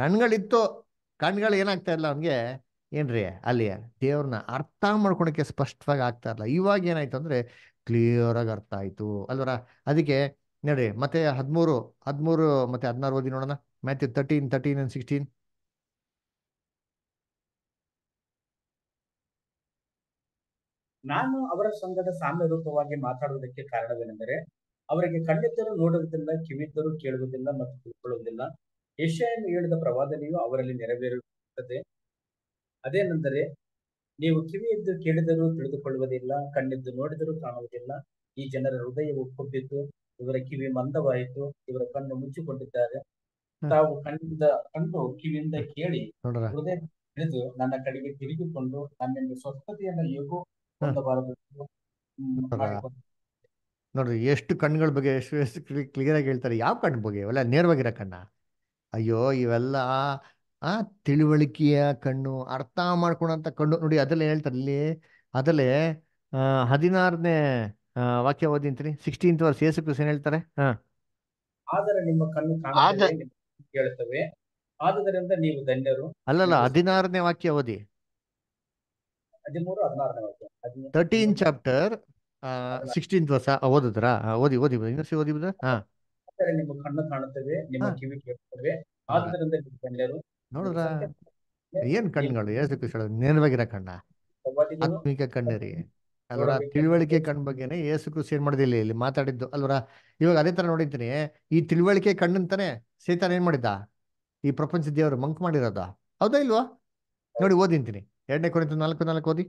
ಕಣ್ಗಳಿತ್ತು ಕಣ್ಗಳು ಏನಾಗ್ತಾ ಇಲ್ಲ ಅವನಿಗೆ ಏನ್ರಿ ಅಲ್ಲಿ ದೇವ್ರನ್ನ ಅರ್ಥ ಮಾಡ್ಕೊಳಕ್ಕೆ ಸ್ಪಷ್ಟವಾಗಿ ಆಗ್ತಾ ಇರಲ್ಲ ಇವಾಗ ಏನಾಯ್ತು ಅಂದ್ರೆ ಕ್ಲಿಯರ್ ಆಗಿ ಅರ್ಥ ಆಯ್ತು ಅಲ್ವರ ಅದಕ್ಕೆ ನೋಡಿ ಮತ್ತೆ ಹದಿಮೂರು ಹದಿಮೂರು ಮತ್ತೆ ಹದಿನಾರು ಓದಿ ನೋಡೋಣ Matthew thirteen thirteen and sixteen ನಾನು ಅವರ ಸಂಘದ ಸಾಮ್ಯ ರೂಪವಾಗಿ ಮಾತಾಡುವುದಕ್ಕೆ ಕಾರಣವೇನೆಂದರೆ ಅವರಿಗೆ ಕಣ್ಣಿದ್ದರೂ ನೋಡುವುದಿಲ್ಲ ಕಿವಿದ್ದರೂ ಕೇಳುವುದಿಲ್ಲ ಮತ್ತು ತಿಳ್ಕೊಳ್ಳುವುದಿಲ್ಲ ಎಂದು ಹೇಳಿದ ಪ್ರವಾದನೆಯು ಅವರಲ್ಲಿ ನೆರವೇರುತ್ತದೆ ಅದೇನೆಂದರೆ ನೀವು ಎದ್ದು ಕೇಳಿದರೂ ತಿಳಿದುಕೊಳ್ಳುವುದಿಲ್ಲ ಕಣ್ಣಿದ್ದು ನೋಡಿದರೂ ಕಾಣುವುದಿಲ್ಲ ಈ ಜನರ ಹೃದಯವು ಕೊಬ್ಬಿತು ಇವರ ಕಿವಿ ಮಂದವಾಯಿತು ಇವರ ಕಣ್ಣು ಮುಚ್ಚಿಕೊಂಡಿದ್ದಾರೆ ತಾವು ಕಣ್ಣಿಂದ ಕಂಡು ಕಿವಿಯಿಂದ ಕೇಳಿ ಹೃದಯ ತಿಳಿದು ನನ್ನ ಕಡೆಗೆ ತಿರುಗಿಕೊಂಡು ನನ್ನಿಂದ ಸ್ವಸ್ಥತೆಯನ್ನು ಹೇಗೋ ನೋಡ್ರಿ ಎಷ್ಟು ಕಣ್ಗಳ ಬಗ್ಗೆ ಎಷ್ಟು ಎಷ್ಟು ಕ್ಲಿಯರ್ ಆಗಿ ಹೇಳ್ತಾರೆ ಯಾವ ಕಣ್ಣು ಬಗ್ಗೆ ಇವೆಲ್ಲ ನೇರವಾಗಿರೋ ಕಣ್ಣ ಅಯ್ಯೋ ಇವೆಲ್ಲ ಆ ತಿಳುವಳಿಕೆಯ ಕಣ್ಣು ಅರ್ಥ ಮಾಡ್ಕೊಳಂತ ಕಣ್ಣು ನೋಡಿ ಅದಲ್ಲೇ ಹೇಳ್ತಾರೆ ಇಲ್ಲಿ ಅದಲ್ಲೇ ಹದಿನಾರನೇ ವಾಕ್ಯ ಓದಿಂತೀನಿ ಸಿಕ್ಸ್ಟೀನ್ತ್ ವರ್ಷ ಯೇಸು ಕ್ರಿಸ್ತ ಏನ್ ಹೇಳ್ತಾರೆ ಆದರೆ ನಿಮ್ಮ ಅಲ್ಲಲ್ಲ ಹದಿನಾರನೇ ವಾಕ್ಯ ಓದಿ ಹದಿಮೂರು ಹದಿನಾರನೇ ವಾಕ್ಯ ತರ್ಟೀನ್ ಚಾಪ್ಟರ್ ಸಿಕ್ಸ್ಟೀನ್ ವರ್ಷ ಓದಿದ್ರಾ ಓದಿ ಓದಿ ಇನ್ನೊಂದ್ಸಿ ಓದಿ ಬಿಡ ನಿಮ್ಮ ಕಣ್ಣು ನಿಮ್ಮ ಕಿವಿ ಕೇಳುತ್ತವೆ ಆದ್ದರಿಂದ ನೋಡಿದ್ರ ಏನ್ ಕಣ್ಗಳು ಏಸು ಕಣ್ಣ ಆತ್ಮಿಕ ಕಣ್ಣರಿ ಅಲ್ವರ ತಿಳುವಳಿಕೆ ಕಣ್ ಬಗ್ಗೆನೆ ಏಸು ಕೃಷಿ ಏನ್ ಮಾಡಿದಿಲ್ಲ ಇಲ್ಲಿ ಮಾತಾಡಿದ್ದು ಅಲ್ವರ ಇವಾಗ ಅದೇ ತರ ನೋಡಿದ್ದೀನಿ ಈ ತಿಳುವಳಿಕೆ ಕಣ್ಣಂತಾನೆ ಸೀತಾನ ಏನ್ ಮಾಡಿದ್ದ ಈ ಪ್ರಪಂಚ ದೇವರು ಮಂಕ್ ಮಾಡಿರೋದ ಹೌದಾ ಇಲ್ವಾ ನೋಡಿ ಓದಿಂತೀನಿ ಎರಡನೇ ಕುರಿತು ನಾಲ್ಕು ನಾಲ್ಕು ಓದಿ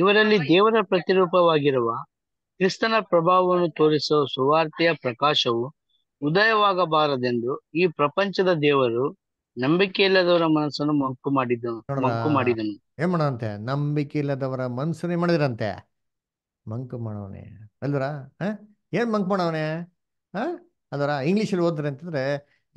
ಇವರಲ್ಲಿ ದೇವರ ಪ್ರತಿರೂಪವಾಗಿರುವ ಕ್ರಿಸ್ತನ ಪ್ರಭಾವವನ್ನು ತೋರಿಸುವ ಸುವಾರ್ತೆಯ ಪ್ರಕಾಶವು ಉದಯವಾಗಬಾರದೆಂದು ಈ ಪ್ರಪಂಚದ ದೇವರು ನಂಬಿಕೆ ಇಲ್ಲದವರ ಮನಸ್ಸನ್ನು ಮಂಕು ಮಾಡಿದ್ದನು ಮಂಕು ಮಾಡಿದನು ಏನ್ ಮಾಡಂತೆ ನಂಬಿಕೆ ಇಲ್ಲದವರ ಮನಸ್ಸನ್ನು ಏನ್ ಮಾಡಿದ್ರಂತೆ ಮಂಕು ಮಾಡೋನೆ ಅಲ್ವರ ಏನ್ ಮಂಕು ಮಾಡವನೇ ಹ ಅದರ ಅಲ್ಲಿ ಓದ್ರೆ ಅಂತಂದ್ರೆ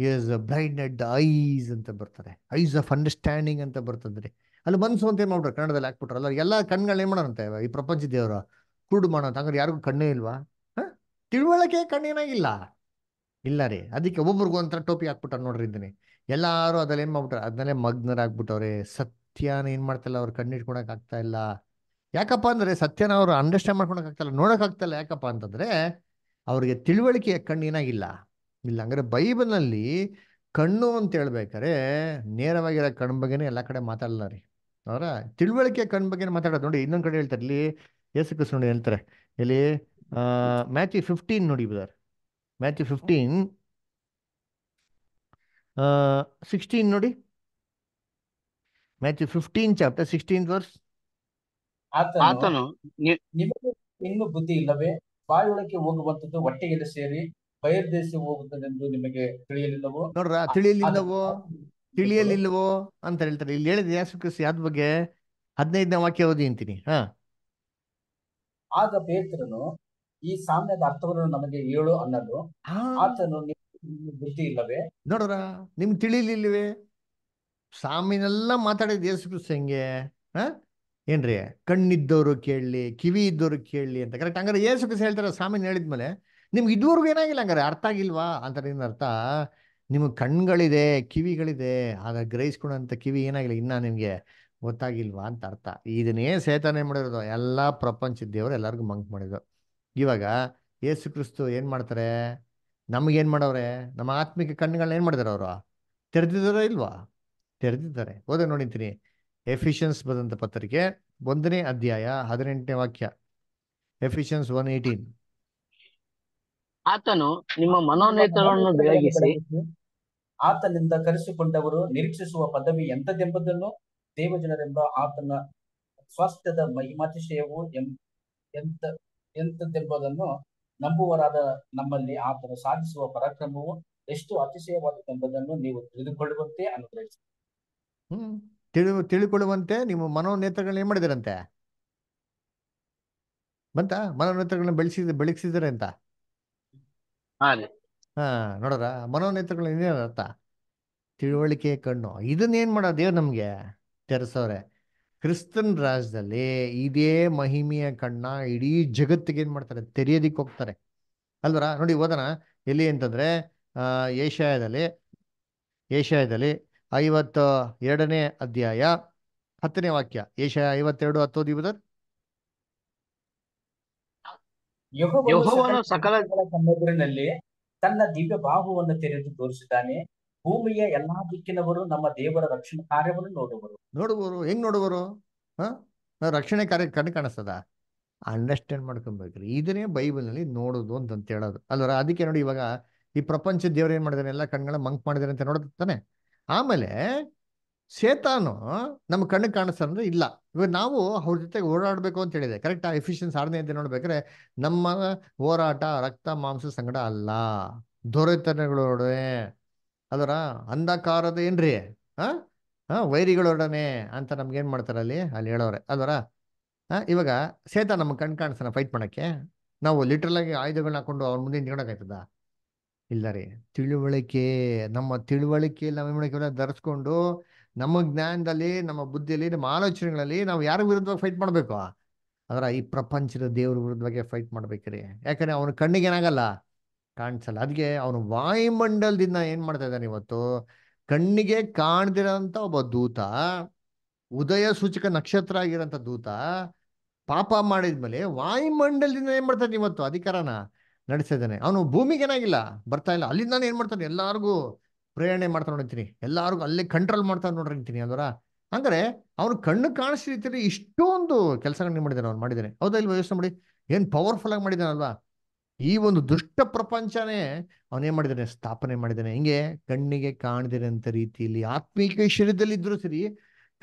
ಇಸ್ ಬ್ರೈಡ್ ಐಸ್ ಅಂತ ಬರ್ತಾರೆ ಐಸ್ ಆಫ್ ಅಂಡರ್ಸ್ಟ್ಯಾಂಡಿಂಗ್ ಅಂತ ಬರ್ತದ್ರಿ ಅಲ್ಲಿ ಮನ್ಸು ಅಂತ ಏನು ಮಾಡ್ಬಿಟ್ರೆ ಕನ್ನಡದಲ್ಲಿ ಹಾಕ್ಬಿಟ್ರಲ್ಲ ಎಲ್ಲ ಕಣ್ಗಳನ್ನ ಏನು ಮಾಡೋಣಂತೆ ಈ ಪ್ರಪಂಚ ದೇವರು ಕುರುಡು ಮಾಡೋಂತ ಹಂಗಾರೆ ಯಾರಿಗೂ ಕಣ್ಣೇ ಇಲ್ವಾ ಹಾಂ ತಿಳುವಳಿಕೆ ಕಣ್ಣೇನಾಗಿಲ್ಲ ಇಲ್ಲ ರೀ ಅದಕ್ಕೆ ಒಬ್ಬೊಬ್ರಿಗೂ ಒಂಥರ ಟೋಪಿ ಹಾಕ್ಬಿಟ್ಟಾರೆ ನೋಡ್ರಿ ಇದ್ದೀನಿ ಎಲ್ಲರೂ ಅದ್ರಲ್ಲಿ ಏನು ಮಾಡ್ಬಿಟ್ರೆ ಅದನ್ನೇ ಮಗ್ನರಾಗ್ಬಿಟ್ಟವ್ರೆ ಸತ್ಯನ ಏನು ಮಾಡ್ತಾಯಿಲ್ಲ ಅವ್ರು ಕಣ್ಣಿಟ್ಕೊಳಕ್ ಆಗ್ತಾ ಇಲ್ಲ ಯಾಕಪ್ಪ ಅಂದರೆ ಸತ್ಯನ ಅವರು ಅಂಡರ್ಸ್ಟ್ಯಾಂಡ್ ಮಾಡ್ಕೊಳಕ್ ಆಗ್ತಾ ಇಲ್ಲ ನೋಡಕ್ ಆಗ್ತಾ ಯಾಕಪ್ಪ ಅಂತಂದರೆ ಅವ್ರಿಗೆ ತಿಳುವಳಿಕೆಯ ಕಣ್ಣು ಏನಾಗಿಲ್ಲ ಇಲ್ಲ ಬೈಬಲ್ ಬೈಬಲ್ನಲ್ಲಿ ಕಣ್ಣು ಅಂತ ಹೇಳ್ಬೇಕಾರೆ ನೇರವಾಗಿರೋ ಕಣ್ಣು ಬಗ್ಗೆನೇ ಎಲ್ಲ ಕಡೆ ಮಾತಾಡಲ್ಲ ರೀ ಅವರ ತಿಳುವಳಿಕೆ ಕಣ್ ಬಗ್ಗೆ ಮಾತಾಡೋದು ನೋಡಿ ಇನ್ನೊಂದು ಕಡೆ ಹೇಳ್ತಾರೆ ಇಲ್ಲಿ ಯೇಸು ಕೃಷ್ಣ ನೋಡಿ ಹೇಳ್ತಾರೆ ಇಲ್ಲಿ ಮ್ಯಾಚಿ ಫಿಫ್ಟೀನ್ ನೋಡಿ ಬದಾರ್ ಮ್ಯಾಚಿ ಫಿಫ್ಟೀನ್ ಸಿಕ್ಸ್ಟೀನ್ ನೋಡಿ Matthew fifteen chapter sixteen verse ಆತನು ಇನ್ನು ಬುದ್ಧಿ ಇಲ್ಲವೇ ಬಾಯೊಳಕ್ಕೆ ಹೋಗುವಂತದ್ದು ಹೊಟ್ಟೆಯಲ್ಲಿ ಸೇರಿ ಹೋಗುತ್ತದೆ ಎಂದು ನಿಮಗೆ ತಿಳಿಯಲಿಲ್ಲವೋ ನೋಡ್ರ ತಿಳಿಯಲಿಲ್ಲವೋ ತಿಳಿಯಲಿಲ್ವೋ ಅಂತ ಹೇಳ್ತಾರೆ ಇಲ್ಲಿ ಹೇಳಿದ ಯಾಸು ಯಾವ್ದ್ ಬಗ್ಗೆ ಹದಿನೈದನೇ ವಾಕ್ಯ ಓದಿ ಅಂತೀನಿ ಹಾ ಆಗ ಪೇತ್ರನು ಈ ಸಾಮ್ಯದ ಅರ್ಥವನ್ನು ನಮಗೆ ಹೇಳು ಅನ್ನೋದು ಆತನು ಬುದ್ಧಿ ಇಲ್ಲವೇ ನೋಡ್ರ ನಿಮ್ಗೆ ತಿಳಿಲಿಲ್ವೇ ಸಾಮಿನೆಲ್ಲ ಮಾತಾಡಿದ ಯೇಸು ಕ್ರಿಸ್ತ ಹೆಂಗೆ ಹ ಏನ್ರಿ ಕಣ್ಣಿದ್ದವರು ಕೇಳಲಿ ಕಿವಿ ಇದ್ದವರು ಕೇಳಲಿ ಅಂತ ಕರೆಕ್ಟ್ ಹಂಗಾರೆ ಯೇಸು ಕ್ರಿಸ್ತ ಹೇಳ್ತಾರೆ ಸಾಮಿನ ಹೇಳಿದ್ಮೇಲೆ ನಿಮ್ಗೆ ಇದುವರೆಗೂ ಏನಾಗಿಲ್ಲ ಹಂಗಾರೆ ಅರ್ಥ ಆಗಿಲ್ವಾ ಅಂತ ಅರ್ಥ ನಿಮಗೆ ಕಣ್ಗಳಿದೆ ಕಿವಿಗಳಿದೆ ಆಗ ಗ್ರಹಿಸ್ಕೊಳಂಥ ಕಿವಿ ಏನಾಗಿಲ್ಲ ಇನ್ನ ನಿಮಗೆ ಗೊತ್ತಾಗಿಲ್ವಾ ಅಂತ ಅರ್ಥ ಇದನ್ನೇ ಸೇತನೆ ಮಾಡಿರೋದು ಎಲ್ಲ ಪ್ರಪಂಚದ ದೇವರು ಎಲ್ಲರಿಗೂ ಮಂಕ್ ಮಾಡಿದ್ರು ಇವಾಗ ಯೇಸು ಕ್ರಿಸ್ತು ಏನು ಮಾಡ್ತಾರೆ ನಮಗೇನು ಮಾಡವ್ರೆ ನಮ್ಮ ಆತ್ಮಿಕ ಕಣ್ಣುಗಳನ್ನ ಏನು ಮಾಡಿದಾರೆ ಅವರು ತೆರೆದಿದ್ದಾರೋ ಇಲ್ವಾ ತೆರೆದಿದ್ದಾರೆ ಓದೋ ನೋಡಿತೀನಿ ಎಫಿಷಿಯನ್ಸ್ ಬಂದಂಥ ಪತ್ರಿಕೆ ಒಂದನೇ ಅಧ್ಯಾಯ ಹದಿನೆಂಟನೇ ವಾಕ್ಯ ಎಫಿಷಿಯನ್ಸ್ ಒನ್ ಏಟೀನ್ ಆತನು ನಿಮ್ಮ ಮನೋನೇತರವನ್ನು ಬೆಳಗಿಸಿ ಆತನಿಂದ ಕರೆಸಿಕೊಂಡವರು ನಿರೀಕ್ಷಿಸುವ ಪದವಿ ಎಂತದೆಂಬುದನ್ನು ದೇವಜನರೆಂಬ ಆತನ ಸ್ವಾಸ್ಥ್ಯದ ಮಹಿಮಾತಿಶಯವು ಎಂ ಎಂತ ಎಂತದೆಂಬುದನ್ನು ನಂಬುವರಾದ ನಮ್ಮಲ್ಲಿ ಆತನು ಸಾಧಿಸುವ ಪರಾಕ್ರಮವು ಎಷ್ಟು ಅತಿಶಯವಾದದ್ದೆಂಬುದನ್ನು ನೀವು ತಿಳಿದುಕೊಳ್ಳುವಂತೆ ಅನುಗ್ರಹಿಸಿ ಹ್ಮ್ ತಿಳಿ ತಿಳಿಕೊಳ್ಳುವಂತೆ ನಿಮ್ಮ ಮನೋನೇತ್ರಗಳನ್ನ ಏನ್ ಮಾಡಿದಿರಂತೆ ಬಂತ ಮನೋನೇತ್ರಗಳನ್ನ ಬೆಳೆಸಿದ ಬೆಳಗಿಸಿದರೆ ಅಂತ ಹಾ ನೋಡ್ರ ಮನೋನೇತ್ರಗಳು ಇನ್ನೇನು ಅರ್ಥ ತಿಳುವಳಿಕೆ ಕಣ್ಣು ಇದನ್ನ ಏನು ಮಾಡೋ ದೇವ್ರು ನಮಗೆ ತೆರೆಸೋರೆ ಕ್ರಿಸ್ತನ್ ರಾಜ್ಯದಲ್ಲಿ ಇದೇ ಮಹಿಮೆಯ ಕಣ್ಣ ಇಡೀ ಜಗತ್ತಿಗೆ ಏನು ಮಾಡ್ತಾರೆ ತೆರೆಯೋದಿಕ್ ಹೋಗ್ತಾರೆ ಅಲ್ವರ ನೋಡಿ ಓದೋಣ ಎಲ್ಲಿ ಅಂತಂದ್ರೆ ಆ ಏಷ್ಯಾದಲ್ಲಿ ಏಷ್ಯಾದಲ್ಲಿ ಐವತ್ತ ಎರಡನೇ ಅಧ್ಯಾಯ ಹತ್ತನೇ ವಾಕ್ಯ ಏಷ್ಯಾ ಐವತ್ತೆರಡು ಹತ್ತೋದಿ ಬದರ್ ಸಕಲ ಸಮುದ್ರದಲ್ಲಿ ತನ್ನ ದಿವ್ಯ ಬಾಹುವನ್ನು ತೆರೆದು ತೋರಿಸಿದ್ದಾನೆ ಭೂಮಿಯ ಎಲ್ಲಾ ದಿಕ್ಕಿನವರು ನಮ್ಮ ದೇವರ ರಕ್ಷಣೆ ಕಾರ್ಯವನ್ನು ನೋಡುವರು ನೋಡುವರು ಹೆಂಗ್ ನೋಡುವರು ಹ ರಕ್ಷಣೆ ಕಾರ್ಯ ಕಣ್ಣು ಕಾಣಿಸ್ತದ ಅಂಡರ್ಸ್ಟ್ಯಾಂಡ್ ಮಾಡ್ಕೊಬೇಕ್ರಿ ಇದನ್ನೇ ನಲ್ಲಿ ನೋಡೋದು ಅಂತ ಹೇಳೋದು ಅಲ್ವರ ಅದಕ್ಕೆ ನೋಡಿ ಇವಾಗ ಈ ಪ್ರಪಂಚ ದೇವರು ಏನ್ ಮಾಡಿದಾನೆ ಎಲ್ಲ ಕಣ್ಗಳ ಮಂಕ್ ಮಾಡಿದಾರೆ ಅಂತ ನೋಡುತ್ತಾನೆ ಆಮೇಲೆ ಶೇತಾನು ನಮ್ಮ ಕಣ್ಣಿಗೆ ಕಾಣಿಸ್ತಾರೆ ಇಲ್ಲ ಇವಾಗ ನಾವು ಅವ್ರ ಜೊತೆಗೆ ಓಡಾಡಬೇಕು ಅಂತ ಹೇಳಿದೆ ಕರೆಕ್ಟ್ ಆ ಎಫಿಷಿಯನ್ಸ್ ಸಾಧನೆ ಅಂತ ನೋಡ್ಬೇಕಾದ್ರೆ ನಮ್ಮ ಹೋರಾಟ ರಕ್ತ ಮಾಂಸ ಸಂಗಡ ಅಲ್ಲ ದೊರೆತನಗಳೊಡನೆ ಅದರ ಅಂಧಕಾರದ ಏನ್ರಿ ಹಾ ಹಾಂ ವೈರಿಗಳೊಡನೆ ಅಂತ ನಮ್ಗೆ ಏನ್ ಮಾಡ್ತಾರೆ ಅಲ್ಲಿ ಅಲ್ಲಿ ಹೇಳೋರೆ ಅದರ ಇವಾಗ ಸೇತ ನಮ್ಮ ಕಣ್ ಕಾಣಿಸ್ತಾನ ಫೈಟ್ ಮಾಡಕ್ಕೆ ನಾವು ಲಿಟ್ರಲ್ ಆಗಿ ಆಯುಧಗಳನ್ನ ಹಾಕೊಂಡು ಅವ್ರ ಮುಂದೆ ನಿಡೋಕಾಯ್ತದ ಇಲ್ಲ ರೀ ತಿಳುವಳಿಕೆ ನಮ್ಮ ತಿಳುವಳಿಕೆ ನಮ್ಮ ಧರಿಸ್ಕೊಂಡು ನಮ್ಮ ಜ್ಞಾನದಲ್ಲಿ ನಮ್ಮ ಬುದ್ಧಿಯಲ್ಲಿ ನಮ್ಮ ಆಲೋಚನೆಗಳಲ್ಲಿ ನಾವು ಯಾರ ವಿರುದ್ಧವಾಗಿ ಫೈಟ್ ಮಾಡಬೇಕು ಅದರ ಈ ಪ್ರಪಂಚದ ದೇವ್ರ ವಿರುದ್ಧವಾಗಿ ಫೈಟ್ ಮಾಡ್ಬೇಕ್ರಿ ಯಾಕಂದ್ರೆ ಅವನ ಕಣ್ಣಿಗೆ ಏನಾಗಲ್ಲ ಕಾಣಿಸಲ್ಲ ಅದಕ್ಕೆ ಅವನು ವಾಯುಮಂಡಲದಿಂದ ಏನ್ ಮಾಡ್ತಾ ಇದ್ದಾನೆ ಇವತ್ತು ಕಣ್ಣಿಗೆ ಕಾಣದಿರಂತ ಒಬ್ಬ ದೂತ ಉದಯ ಸೂಚಕ ನಕ್ಷತ್ರ ಆಗಿರೋಂಥ ದೂತ ಪಾಪ ಮಾಡಿದ್ಮೇಲೆ ವಾಯುಮಂಡಲದಿಂದ ಏನ್ ಮಾಡ್ತಾನೆ ಇವತ್ತು ಅಧಿಕಾರನ ಇದ್ದಾನೆ ಅವನು ಭೂಮಿಗೆ ಏನಾಗಿಲ್ಲ ಬರ್ತಾ ಇಲ್ಲ ಅಲ್ಲಿಂದ ಏನ್ ಮಾಡ್ತಾನೆ ಎಲ್ಲಾರ್ಗು ಪ್ರೇರಣೆ ಮಾಡ್ತಾ ನೋಡಿರ್ತೀನಿ ಎಲ್ಲರಿಗೂ ಅಲ್ಲೇ ಕಂಟ್ರೋಲ್ ಮಾಡ್ತಾ ನೋಡಿರ್ತೀನಿ ಅದರ ಅಂದ್ರೆ ಅವ್ನ ಕಣ್ಣು ಕಾಣಿಸಿದ ರೀತಿಯಲ್ಲಿ ಇಷ್ಟೊಂದು ಕೆಲಸಗಳನ್ನ ಮಾಡಿದ್ದಾನೆ ಅವ್ನು ಮಾಡಿದಾನೆ ಹೌದಾ ಇಲ್ವಾ ಯೋಚನೆ ಮಾಡಿ ಏನು ಪವರ್ಫುಲ್ ಆಗಿ ಅಲ್ವಾ ಈ ಒಂದು ದುಷ್ಟ ಪ್ರಪಂಚನೇ ಅವನೇನ್ ಮಾಡಿದ್ದಾನೆ ಸ್ಥಾಪನೆ ಮಾಡಿದ್ದಾನೆ ಹಿಂಗೆ ಕಣ್ಣಿಗೆ ಕಾಣದಿರ ಅಂತ ರೀತಿಯಲ್ಲಿ ಆತ್ಮೀಕ ಶರೀರದಲ್ಲಿ ಇದ್ರು ಸರಿ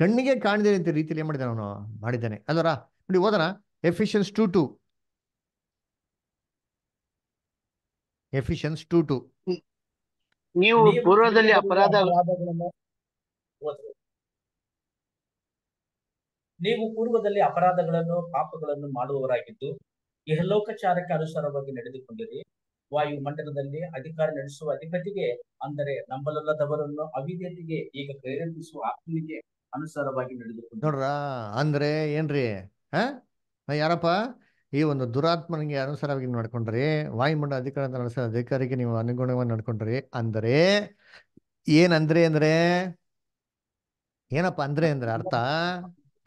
ಕಣ್ಣಿಗೆ ಕಾಣದಿರೋ ಅಂತ ರೀತಿಯಲ್ಲಿ ಏನ್ ಮಾಡಿದ್ದಾನೆ ಅವನು ಮಾಡಿದ್ದಾನೆ ಅಲ್ವರ ನೋಡಿ ಓದನ Ephesians two two Ephesians two two ನೀವು ಪೂರ್ವದಲ್ಲಿ ಅಪರಾಧ ನೀವು ಪೂರ್ವದಲ್ಲಿ ಅಪರಾಧಗಳನ್ನು ಪಾಪಗಳನ್ನು ಮಾಡುವವರಾಗಿದ್ದು ಇಹಲೋಕಚಾರಕ್ಕೆ ಅನುಸಾರವಾಗಿ ನಡೆದುಕೊಂಡಿರಿ ವಾಯುಮಂಡಲದಲ್ಲಿ ಅಧಿಕಾರ ನಡೆಸುವ ಅಧಿಪತಿಗೆ ಅಂದರೆ ನಂಬಲಲ್ಲದವರನ್ನು ಅವಿದ್ಯತೆಗೆ ಈಗ ಪ್ರೇರೇಪಿಸುವ ಆತ್ಮಿಗೆ ಅನುಸಾರವಾಗಿ ನಡೆದುಕೊಂಡು ಅಂದ್ರೆ ಏನ್ರಿ ಹ ಯಾರಪ್ಪ ಈ ಒಂದು ದುರಾತ್ಮನಿಗೆ ಅನುಸಾರವಾಗಿ ನಡ್ಕೊಂಡ್ರಿ ವಾಯುಮಂಡಲ ಅಧಿಕಾರ ನಡೆಸಿದ ಅಧಿಕಾರಿಗೆ ನೀವು ಅನುಗುಣವಾಗಿ ನಡ್ಕೊಂಡ್ರಿ ಅಂದರೆ ಏನಂದ್ರೆ ಅಂದ್ರೆ ಏನಪ್ಪ ಅಂದ್ರೆ ಅಂದ್ರೆ ಅರ್ಥ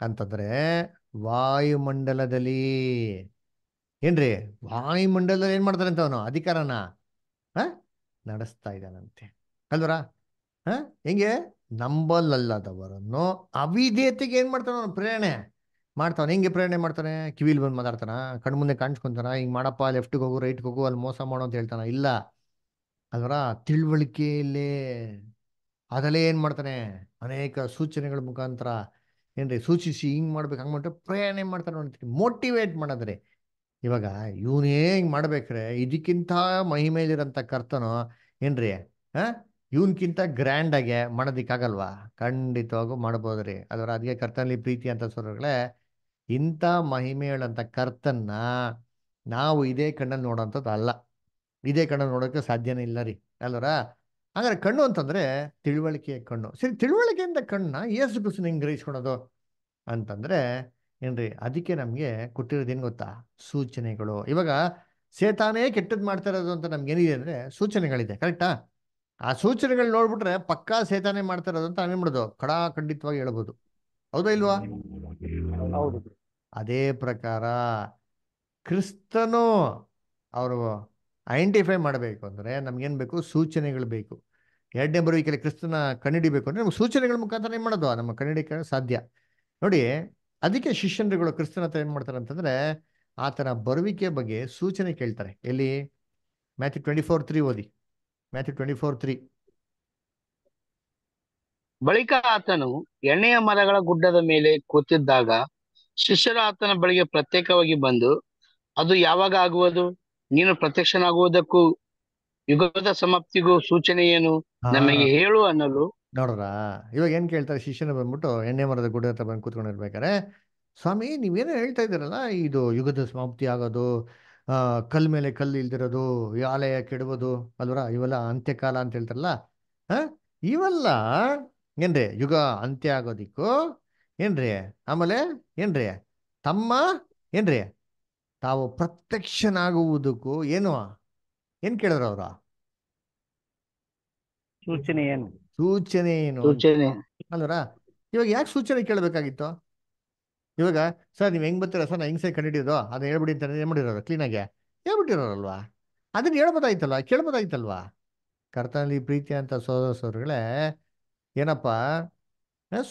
ಅಂತಂದ್ರೆ ವಾಯುಮಂಡಲದಲ್ಲಿ ಏನ್ರಿ ವಾಯುಮಂಡಲದಲ್ಲಿ ಏನ್ ಮಾಡ್ತಾರೆ ಅಂತ ಅವನು ಅಧಿಕಾರನ ಹ ನಡೆಸ್ತಾ ಇದ್ದಾನಂತೆ ಅಲ್ವರ ಹ ಹೆಂಗೆ ನಂಬಲಲ್ಲದವರನ್ನು ಅವಿದೇತೆಗೆ ಏನ್ ಮಾಡ್ತಾನ ಅವನು ಪ್ರೇರಣೆ ಮಾಡ್ತಾನೆ ಹೆಂಗೆ ಪ್ರೇರಣೆ ಮಾಡ್ತಾನೆ ಕಿವಿಲಿ ಬಂದು ಮಾತಾಡ್ತಾನ ಕಣ್ಮುಂದೆ ಕಾಣಿಸ್ಕೊಂತಾನ ಹಿಂಗೆ ಮಾಡಪ್ಪ ಲೆಫ್ಟ್ಗೆ ಹೋಗು ರೈಟ್ಗೆ ಹೋಗು ಅಲ್ಲಿ ಮೋಸ ಮಾಡೋ ಅಂತ ಹೇಳ್ತಾನ ಇಲ್ಲ ಅದರ ತಿಳುವಳಿಕೆಯಲ್ಲೇ ಅದಲ್ಲೇ ಏನು ಮಾಡ್ತಾನೆ ಅನೇಕ ಸೂಚನೆಗಳ ಮುಖಾಂತರ ಏನ್ರಿ ಸೂಚಿಸಿ ಹಿಂಗೆ ಮಾಡ್ಬೇಕು ಹಂಗೆ ಮಾಡ್ರೆ ಪ್ರೇರಣೆ ಮಾಡ್ತಾನೆ ನೋಡ್ತೀನಿ ಮೋಟಿವೇಟ್ ಮಾಡೋದ್ರಿ ಇವಾಗ ಇವನೇ ಹಿಂಗೆ ಮಾಡ್ಬೇಕ್ರೆ ಇದಕ್ಕಿಂತ ಮಹಿಮೇಲಿರೋಂಥ ಕರ್ತನೋ ಏನ್ರಿ ಹಾಂ ಇವನ್ಕಿಂತ ಗ್ರ್ಯಾಂಡಾಗೆ ಮಾಡೋದಿಕ್ಕಾಗಲ್ವಾ ಖಂಡಿತವಾಗೂ ಮಾಡ್ಬೋದ್ರಿ ಅದರ ಅದಕ್ಕೆ ಕರ್ತನಲ್ಲಿ ಪ್ರೀತಿ ಅಂತ ಸರ್ಗಳೇ ಇಂಥ ಮಹಿಮೆಗಳಂಥ ಕರ್ತನ್ನ ನಾವು ಇದೇ ಕಣ್ಣಲ್ಲಿ ನೋಡೋಂಥದ್ದು ಅಲ್ಲ ಇದೇ ಕಣ್ಣಲ್ಲಿ ನೋಡೋಕೆ ಸಾಧ್ಯನೇ ಇಲ್ಲ ರೀ ಅಲ್ಲರ ಹಾಗಾದ್ರೆ ಕಣ್ಣು ಅಂತಂದರೆ ತಿಳುವಳಿಕೆಯ ಕಣ್ಣು ಸರಿ ತಿಳುವಳಿಕೆಯಿಂದ ಕಣ್ಣ ಏಸು ಕ್ರಿಸ್ತನ ಹಿಂಗೆ ಗ್ರಹಿಸ್ಕೊಳೋದು ಅಂತಂದರೆ ಏನ್ರಿ ಅದಕ್ಕೆ ನಮಗೆ ಕೊಟ್ಟಿರೋದೇನು ಗೊತ್ತಾ ಸೂಚನೆಗಳು ಇವಾಗ ಸೇತಾನೇ ಕೆಟ್ಟದ್ದು ಮಾಡ್ತಾ ಇರೋದು ಅಂತ ನಮ್ಗೆ ಏನಿದೆ ಅಂದರೆ ಸೂಚನೆಗಳಿದೆ ಕರೆಕ್ಟಾ ಆ ಸೂಚನೆಗಳು ನೋಡ್ಬಿಟ್ರೆ ಪಕ್ಕಾ ಸೇತಾನೆ ಮಾಡ್ತಾ ಇರೋದು ಅಂತ ನಾವೇನು ಮಾಡೋದು ಖಡಾ ಹೇಳ್ಬೋದು ಹೌದಾ ಇಲ್ವಾ ಅದೇ ಪ್ರಕಾರ ಕ್ರಿಸ್ತನು ಅವರು ಐಡೆಂಟಿಫೈ ಮಾಡಬೇಕು ಅಂದರೆ ನಮ್ಗೇನು ಬೇಕು ಸೂಚನೆಗಳು ಬೇಕು ಎರಡನೇ ಬರುವಿಕೆಯಲ್ಲಿ ಕ್ರಿಸ್ತನ ಕಣ್ಣಿಡಿಬೇಕು ಅಂದರೆ ನಮ್ಗೆ ಸೂಚನೆಗಳ ಮುಖಾಂತರ ಏನು ಮಾಡೋದು ನಮ್ಮ ಕಣ್ಣಿಡಿಕೆ ಸಾಧ್ಯ ನೋಡಿ ಅದಕ್ಕೆ ಶಿಷ್ಯನರುಗಳು ಕ್ರಿಸ್ತನ ಹತ್ರ ಏನು ಮಾಡ್ತಾರೆ ಅಂತಂದರೆ ಆತನ ಬರುವಿಕೆ ಬಗ್ಗೆ ಸೂಚನೆ ಕೇಳ್ತಾರೆ ಎಲ್ಲಿ ಮ್ಯಾಥ್ಯೂ ಟ್ವೆಂಟಿ ಫೋರ್ ತ್ರೀ ಓದಿ ಮ್ಯಾಥ್ಯೂ ಟ್ವೆಂಟಿ ಫೋರ್ ತ್ರೀ ಬಳಿಕ ಆತನು ಎಣ್ಣೆಯ ಮರಗಳ ಗುಡ್ಡದ ಮೇಲೆ ಕೂತಿದ್ದಾಗ ಶಿಷ್ಯರು ಆತನ ಬಳಿಗೆ ಪ್ರತ್ಯೇಕವಾಗಿ ಬಂದು ಅದು ಯಾವಾಗ ಆಗುವುದು ನೀನು ಪ್ರತ್ಯಕ್ಷನಾಗುವುದಕ್ಕೂ ಯುಗದ ಸಮಾಪ್ತಿಗೂ ಸೂಚನೆ ಏನು ನಮಗೆ ಹೇಳು ಅನ್ನಲು ನೋಡ್ರ ಇವಾಗ ಏನ್ ಕೇಳ್ತಾರೆ ಶಿಷ್ಯನ ಬಂದ್ಬಿಟ್ಟು ಎಣ್ಣೆ ಮರದ ಗುಡ್ಡ ಹತ್ರ ಬಂದು ಕೂತ್ಕೊಂಡಿರ್ಬೇಕಾರೆ ಸ್ವಾಮಿ ನೀವೇನೋ ಹೇಳ್ತಾ ಇದ್ದೀರಲ್ಲ ಇದು ಯುಗದ ಸಮಾಪ್ತಿ ಆಗೋದು ಕಲ್ ಮೇಲೆ ಕಲ್ಲು ಇಲ್ದಿರೋದು ಆಲಯ ಕೆಡುವುದು ಅಲ್ವರ ಇವೆಲ್ಲ ಅಂತ್ಯಕಾಲ ಅಂತ ಹೇಳ್ತಾರಲ್ಲ ಇವೆಲ್ಲ ಏನ್ರಿ ಯುಗ ಅಂತ್ಯ ಆಗೋದಿಕ್ಕು ಏನ್ರಿ ಆಮೇಲೆ ಏನ್ರಿ ತಮ್ಮ ಏನ್ರಿ ತಾವು ಪ್ರತ್ಯಕ್ಷನಾಗುವುದಕ್ಕೂ ಏನು ಏನ್ ಕೇಳಿದ್ರು ಅವ್ರ ಸೂಚನೆ ಏನು ಸೂಚನೆ ಏನು ಅಲ್ವರ ಇವಾಗ ಯಾಕೆ ಸೂಚನೆ ಕೇಳಬೇಕಾಗಿತ್ತು ಇವಾಗ ಸರ್ ನೀವು ಹೆಂಗ್ ಬರ್ತೀರಾ ಸರ್ ನಾ ಹೆಂಗ್ ಸರಿ ಕಂಡಿಡಿಯೋದು ಅದನ್ನ ಹೇಳ್ಬಿಡಿ ಅಂತ ಏನ್ ಮಾಡಿರೋರು ಕ್ಲೀನಾಗೆ ಹೇಳ್ಬಿಟ್ಟಿರೋರಲ್ವಾ ಅದನ್ನ ಹೇಳ್ಬೋದಾಯ್ತಲ್ವಾ ಕೇಳ್ಬೋದಾಯ್ತಲ್ವಾ ಕರ್ತನಲ್ಲಿ ಪ್ರೀತಿ ಅಂತ ಸೋದರ ಏನಪ್ಪ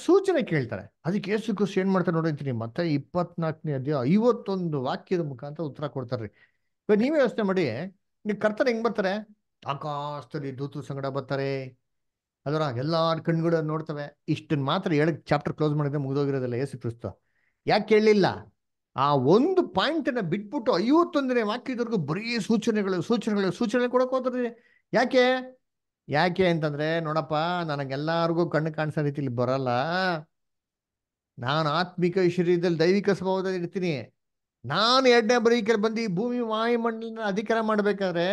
ಸೂಚನೆ ಕೇಳ್ತಾರೆ ಅದಕ್ಕೆ ಏಸು ಕ್ರಿಸ್ತು ಏನು ಮಾಡ್ತಾರೆ ಅಂತೀನಿ ಮತ್ತೆ ಇಪ್ಪತ್ನಾಲ್ಕನೇ ಅಧ್ಯಾಯ ಐವತ್ತೊಂದು ವಾಕ್ಯದ ಮುಖಾಂತರ ಉತ್ತರ ಕೊಡ್ತಾರ್ರಿ ಇವಾಗ ನೀವೇ ಯೋಚನೆ ಮಾಡಿ ನೀವು ಕರ್ತಾರೆ ಹೆಂಗೆ ಬರ್ತಾರೆ ಆಕಾಶದಲ್ಲಿ ದೂತು ಸಂಗಡ ಬರ್ತಾರೆ ಅದರ ಎಲ್ಲಾರ ಕಣ್ಗಳು ನೋಡ್ತವೆ ಇಷ್ಟನ್ನು ಮಾತ್ರ ಹೇಳಕ್ ಚಾಪ್ಟರ್ ಕ್ಲೋಸ್ ಮಾಡಿದ್ರೆ ಮುಗಿದೋಗಿರೋದಿಲ್ಲ ಯೇಸು ಕ್ರಿಸ್ತು ಯಾಕೆ ಕೇಳಲಿಲ್ಲ ಆ ಒಂದು ಪಾಯಿಂಟನ್ನು ಬಿಟ್ಬಿಟ್ಟು ಐವತ್ತೊಂದನೇ ವಾಕ್ಯದವರೆಗೂ ಬರೀ ಸೂಚನೆಗಳು ಸೂಚನೆಗಳು ಸೂಚನೆ ಕೊಡಕ್ಕೆ ಹೋದ್ರಿ ಯಾಕೆ ಯಾಕೆ ಅಂತಂದ್ರೆ ನೋಡಪ್ಪ ನನಗೆಲ್ಲರಿಗೂ ಕಣ್ಣು ಕಾಣಿಸೋ ರೀತಿಯಲ್ಲಿ ಬರಲ್ಲ ನಾನು ಆತ್ಮಿಕ ಶರೀರದಲ್ಲಿ ದೈವಿಕ ಸ್ವಭಾವದಲ್ಲಿ ಇರ್ತೀನಿ ನಾನು ಎರಡನೇ ಬರೀಕೆ ಬಂದು ಭೂಮಿ ವಾಯುಮಂಡಲನ ಅಧಿಕಾರ ಮಾಡ್ಬೇಕಾದ್ರೆ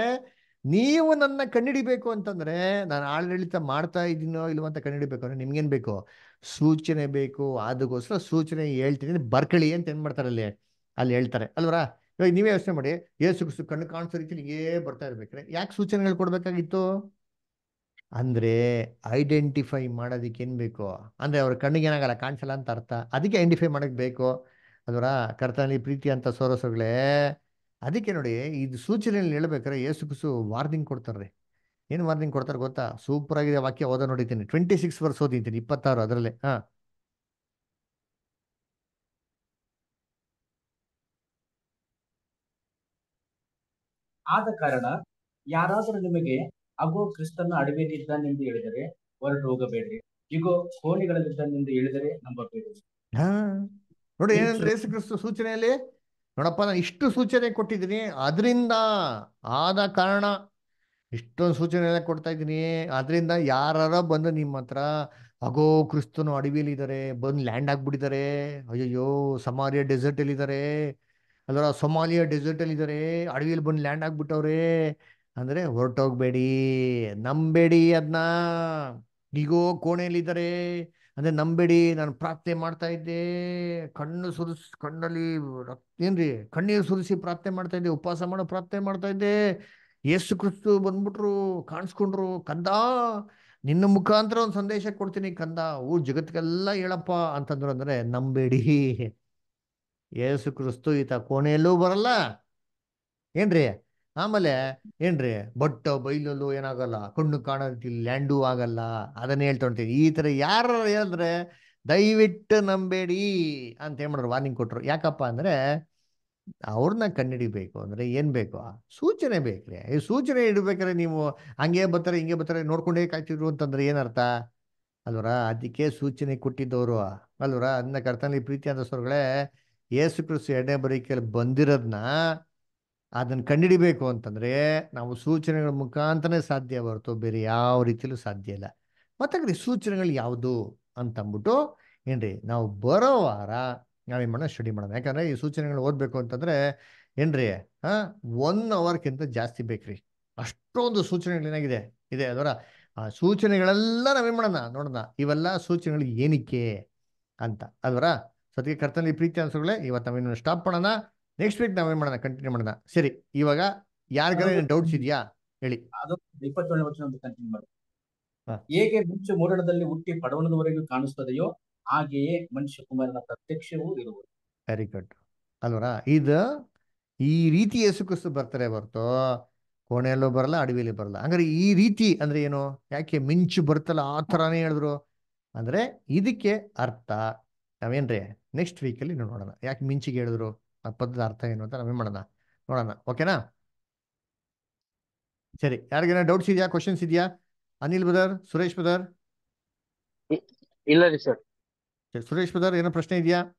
ನೀವು ನನ್ನ ಕಣ್ಣಿಡಿಬೇಕು ಅಂತಂದ್ರೆ ನಾನು ಆಡಳಿತ ಮಾಡ್ತಾ ಇದ್ದೀನೋ ಇಲ್ವಂತ ಅಂತ ಅಂದ್ರೆ ನಿಮ್ಗೇನ್ ಬೇಕು ಸೂಚನೆ ಬೇಕು ಅದಕ್ಕೋಸ್ಕರ ಸೂಚನೆ ಹೇಳ್ತೀನಿ ಬರ್ಕಳಿ ಅಂತ ಏನ್ ಮಾಡ್ತಾರೆ ಅಲ್ಲಿ ಅಲ್ಲಿ ಹೇಳ್ತಾರೆ ಅಲ್ವರ ಇವಾಗ ನೀವೇ ಯೋಚನೆ ಮಾಡಿ ಏಸು ಕಣ್ಣು ಕಾಣಿಸೋ ರೀತಿಲಿ ಏ ಬರ್ತಾ ಇರ್ಬೇಕ್ರೆ ಯಾಕೆ ಸೂಚನೆಗಳು ಕೊಡ್ಬೇಕಾಗಿತ್ತು ಅಂದ್ರೆ ಐಡೆಂಟಿಫೈ ಮಾಡೋದಕ್ಕೆ ಏನ್ ಬೇಕು ಅಂದ್ರೆ ಅವ್ರ ಕಣ್ಣಿಗೆ ಏನಾಗಲ್ಲ ಕಾಣಿಸಲ್ಲ ಅಂತ ಅರ್ಥ ಅದಕ್ಕೆ ಐಡೆಂಟಿಫೈ ಮಾಡಕ್ ಬೇಕು ಅದರ ಕರ್ತನಲ್ಲಿ ಪ್ರೀತಿ ಅಂತ ಸೋರಸಗಳೇ ಅದಕ್ಕೆ ನೋಡಿ ಇದು ಸೂಚನೆಯಲ್ಲಿ ಹೇಳ್ಬೇಕಾರೆ ಏಸು ಕುಸು ವಾರ್ನಿಂಗ್ ಕೊಡ್ತಾರೆ ಏನು ವಾರ್ನಿಂಗ್ ಕೊಡ್ತಾರೆ ಗೊತ್ತಾ ಸೂಪರ್ ಆಗಿದೆ ವಾಕ್ಯ ಓದ ನೋಡಿದ್ದೀನಿ ಟ್ವೆಂಟಿ ಸಿಕ್ಸ್ ವರ್ಸ್ ಓದಿದ್ದೀನಿ ಇಪ್ಪತ್ತಾರು ಅದರಲ್ಲೇ ಹಾ ಆದ ಕಾರಣ ಯಾರಾದರೂ ನಿಮಗೆ ಅಗೋ ಕ್ರಿಸ್ತನ ಅಡವಿಯಲ್ಲಿದ್ದಾನೆಂದು ಹೇಳಿದರೆ ಹೊರಟು ಹೋಗಬೇಡ್ರಿ ಇಗೋ ಕೋಣಿಗಳಲ್ಲಿದ್ದಾನೆಂದು ಹೇಳಿದರೆ ನಂಬಬೇಡ್ರಿ ಹಾ ನೋಡಿ ಏನಂದ್ರೆ ಯೇಸು ಕ್ರಿಸ್ತು ಸೂಚನೆಯಲ್ಲಿ ನೋಡಪ್ಪ ನಾನು ಇಷ್ಟು ಸೂಚನೆ ಕೊಟ್ಟಿದ್ದೀನಿ ಅದರಿಂದ ಆದ ಕಾರಣ ಇಷ್ಟೊಂದು ಸೂಚನೆಯನ್ನ ಕೊಡ್ತಾ ಇದ್ದೀನಿ ಅದರಿಂದ ಯಾರ ಬಂದು ನಿಮ್ಮ ಹತ್ರ ಅಗೋ ಕ್ರಿಸ್ತನು ಅಡವಿಯಲ್ಲಿ ಇದ್ದಾರೆ ಬಂದು ಲ್ಯಾಂಡ್ ಆಗ್ಬಿಟ್ಟಿದ್ದಾರೆ ಅಯ್ಯಯ್ಯೋ ಸಮಾರಿಯ ಇದಾರೆ ಇದ್ದಾರೆ ಅಲ್ವರ ಸೊಮಾಲಿಯ ಅಲ್ಲಿ ಇದ್ದಾರೆ ಅಡವಿಯಲ್ಲಿ ಬಂದು ಲ್ಯಾಂಡ್ ಆಗ್ಬಿಟ್ಟವ್ರೆ ಅಂದ್ರೆ ಹೊರಟೋಗ್ಬೇಡಿ ನಂಬೇಡಿ ಅದನ್ನ ಈಗೋ ಕೋಣೆಯಲ್ಲಿದ್ದಾರೆ ಅಂದ್ರೆ ನಂಬೇಡಿ ನಾನು ಪ್ರಾರ್ಥನೆ ಮಾಡ್ತಾ ಇದ್ದೆ ಕಣ್ಣು ಸುರಿಸ್ ಕಣ್ಣಲ್ಲಿ ಏನ್ರಿ ಕಣ್ಣೀರು ಸುರಿಸಿ ಪ್ರಾರ್ಥನೆ ಮಾಡ್ತಾ ಇದ್ದೆ ಉಪವಾಸ ಮಾಡೋ ಪ್ರಾರ್ಥನೆ ಮಾಡ್ತಾ ಇದ್ದೆ ಯೇಸು ಕ್ರಿಸ್ತು ಬಂದ್ಬಿಟ್ರು ಕಾಣಿಸ್ಕೊಂಡ್ರು ಕಂದ ನಿನ್ನ ಮುಖಾಂತರ ಒಂದು ಸಂದೇಶ ಕೊಡ್ತೀನಿ ಕಂದ ಊರ್ ಜಗತ್ತಿಗೆಲ್ಲ ಹೇಳಪ್ಪ ಅಂತಂದ್ರು ಅಂದ್ರೆ ನಂಬೇಡಿ ಯೇಸು ಕ್ರಿಸ್ತು ಈತ ಕೋಣೆಯಲ್ಲೂ ಬರಲ್ಲ ಏನ್ರಿ ಆಮೇಲೆ ಏನ್ರಿ ಬಟ್ಟ ಬೈಲಲ್ಲು ಏನಾಗಲ್ಲ ಕಣ್ಣು ಕಾಣೋದಿಲ್ಲ ಲ್ಯಾಂಡು ಆಗಲ್ಲ ಅದನ್ನ ಹೇಳ್ತೀವಿ ಈ ತರ ಯಾರು ಹೇಳಿದ್ರೆ ದಯವಿಟ್ಟು ನಂಬೇಡಿ ಅಂತ ಮಾಡ್ರು ವಾರ್ನಿಂಗ್ ಕೊಟ್ರು ಯಾಕಪ್ಪ ಅಂದ್ರೆ ಅವ್ರನ್ನ ಕಣ್ಣಿಡಿಬೇಕು ಅಂದ್ರೆ ಏನ್ ಬೇಕು ಸೂಚನೆ ಬೇಕ್ರಿ ಈ ಸೂಚನೆ ಇಡ್ಬೇಕಾರೆ ನೀವು ಹಂಗೆ ಬರ್ತಾರೆ ಹಿಂಗೆ ಬರ್ತಾರೆ ನೋಡ್ಕೊಂಡೇ ಕಾಯ್ತಿದ್ರು ಅಂತಂದ್ರೆ ಏನರ್ಥ ಅಲ್ವರ ಅದಕ್ಕೆ ಸೂಚನೆ ಕೊಟ್ಟಿದ್ದವ್ರು ಅಲ್ವರ ಅದನ್ನ ಕರ್ತನಲ್ಲಿ ಪ್ರೀತಿ ಅಂತ ಸ್ವರ್ಗಳೇ ಯೇಸು ಕ್ರಿಸ್ತು ಎರಡನೇ ಬರೀಕೆಯಲ್ಲಿ ಬಂದಿರೋದನ್ನ ಅದನ್ನು ಕಂಡಿಡಿಬೇಕು ಅಂತಂದರೆ ನಾವು ಸೂಚನೆಗಳ ಮುಖಾಂತರನೇ ಸಾಧ್ಯ ಬರ್ತೋ ಬೇರೆ ಯಾವ ರೀತಿಯಲ್ಲೂ ಸಾಧ್ಯ ಇಲ್ಲ ಮತ್ತಾಗ್ರಿ ಸೂಚನೆಗಳು ಯಾವುದು ಅಂತಂದ್ಬಿಟ್ಟು ಏನ್ರಿ ನಾವು ಬರೋ ವಾರ ನಾವೇನು ಮಾಡೋಣ ಸ್ಟಡಿ ಮಾಡೋಣ ಯಾಕಂದರೆ ಈ ಸೂಚನೆಗಳು ಓದಬೇಕು ಅಂತಂದರೆ ಏನ್ರಿ ಹಾಂ ಒನ್ ಅವರ್ಕ್ಕಿಂತ ಜಾಸ್ತಿ ಬೇಕ್ರಿ ಅಷ್ಟೊಂದು ಸೂಚನೆಗಳೇನಾಗಿದೆ ಇದೆ ಅದರ ಆ ಸೂಚನೆಗಳೆಲ್ಲ ನಾವೇನು ಮಾಡೋಣ ನೋಡೋಣ ಇವೆಲ್ಲ ಸೂಚನೆಗಳು ಏನಕ್ಕೆ ಅಂತ ಅದರ ಸದ್ಯ ಕರ್ತನಲ್ಲಿ ಪ್ರೀತಿ ಅನ್ಸೋಗಳೇ ಇವತ್ತು ನಾವೇನು ಸ್ಟಾಪ್ ಮಾಡೋಣ ನೆಕ್ಸ್ಟ್ ವೀಕ್ ನಾವೇನ್ ಮಾಡೋಣ ಕಂಟಿನ್ಯೂ ಮಾಡೋಣ ಸರಿ ಇವಾಗ ಯಾರಿಗಾರ ಡೌಟ್ಸ್ ಇದೆಯಾ ಹೇಳಿ ಅದು ಇಪ್ಪತ್ತೇಳನೇ ವರ್ಷ ಕಂಟಿನ್ಯೂ ಮಾಡಿ ಹೇಗೆ ಮುಂಚೆ ಮೂರಣದಲ್ಲಿ ಹುಟ್ಟಿ ಪಡವಣದವರೆಗೂ ಕಾಣಿಸ್ತದೆಯೋ ಹಾಗೆಯೇ ಮನುಷ್ಯ ಕುಮಾರನ ಪ್ರತ್ಯಕ್ಷವೂ ಇರಬಹುದು ವೆರಿ ಗುಡ್ ಅಲ್ವರ ಇದು ಈ ರೀತಿ ಯೇಸುಕ್ರಿಸ್ತು ಬರ್ತಾರೆ ಹೊರತು ಕೋಣೆಯಲ್ಲೂ ಬರಲ್ಲ ಅಡವಿಲಿ ಬರಲ್ಲ ಅಂದ್ರೆ ಈ ರೀತಿ ಅಂದ್ರೆ ಏನು ಯಾಕೆ ಮಿಂಚು ಬರ್ತಲ್ಲ ಆ ಥರನೇ ಹೇಳಿದ್ರು ಅಂದ್ರೆ ಇದಕ್ಕೆ ಅರ್ಥ ನಾವೇನ್ರಿ ನೆಕ್ಸ್ಟ್ ವೀಕಲ್ಲಿ ನೋಡೋಣ ಯಾಕೆ ಮಿಂಚಿಗೆ ಹೇಳಿದ್ರು ಆ ಅರ್ಥ ಏನು ಅಂತ ನಾವೇನು ಮಾಡೋಣ ನೋಡೋಣ ಓಕೆನಾ ಸರಿ ಯಾರಿಗೇನ ಡೌಟ್ಸ್ ಇದೆಯಾ ಕ್ವಶನ್ಸ್ ಇದೆಯಾ ಅನಿಲ್ ಬದರ್ ಸುರೇಶ್ ಬದರ್ ಇಲ್ಲ ರೀ ಸರ್ ಸುರೇಶ್ ಬದರ್ ಏನೋ ಪ್ರಶ್ನೆ ಇದೆಯಾ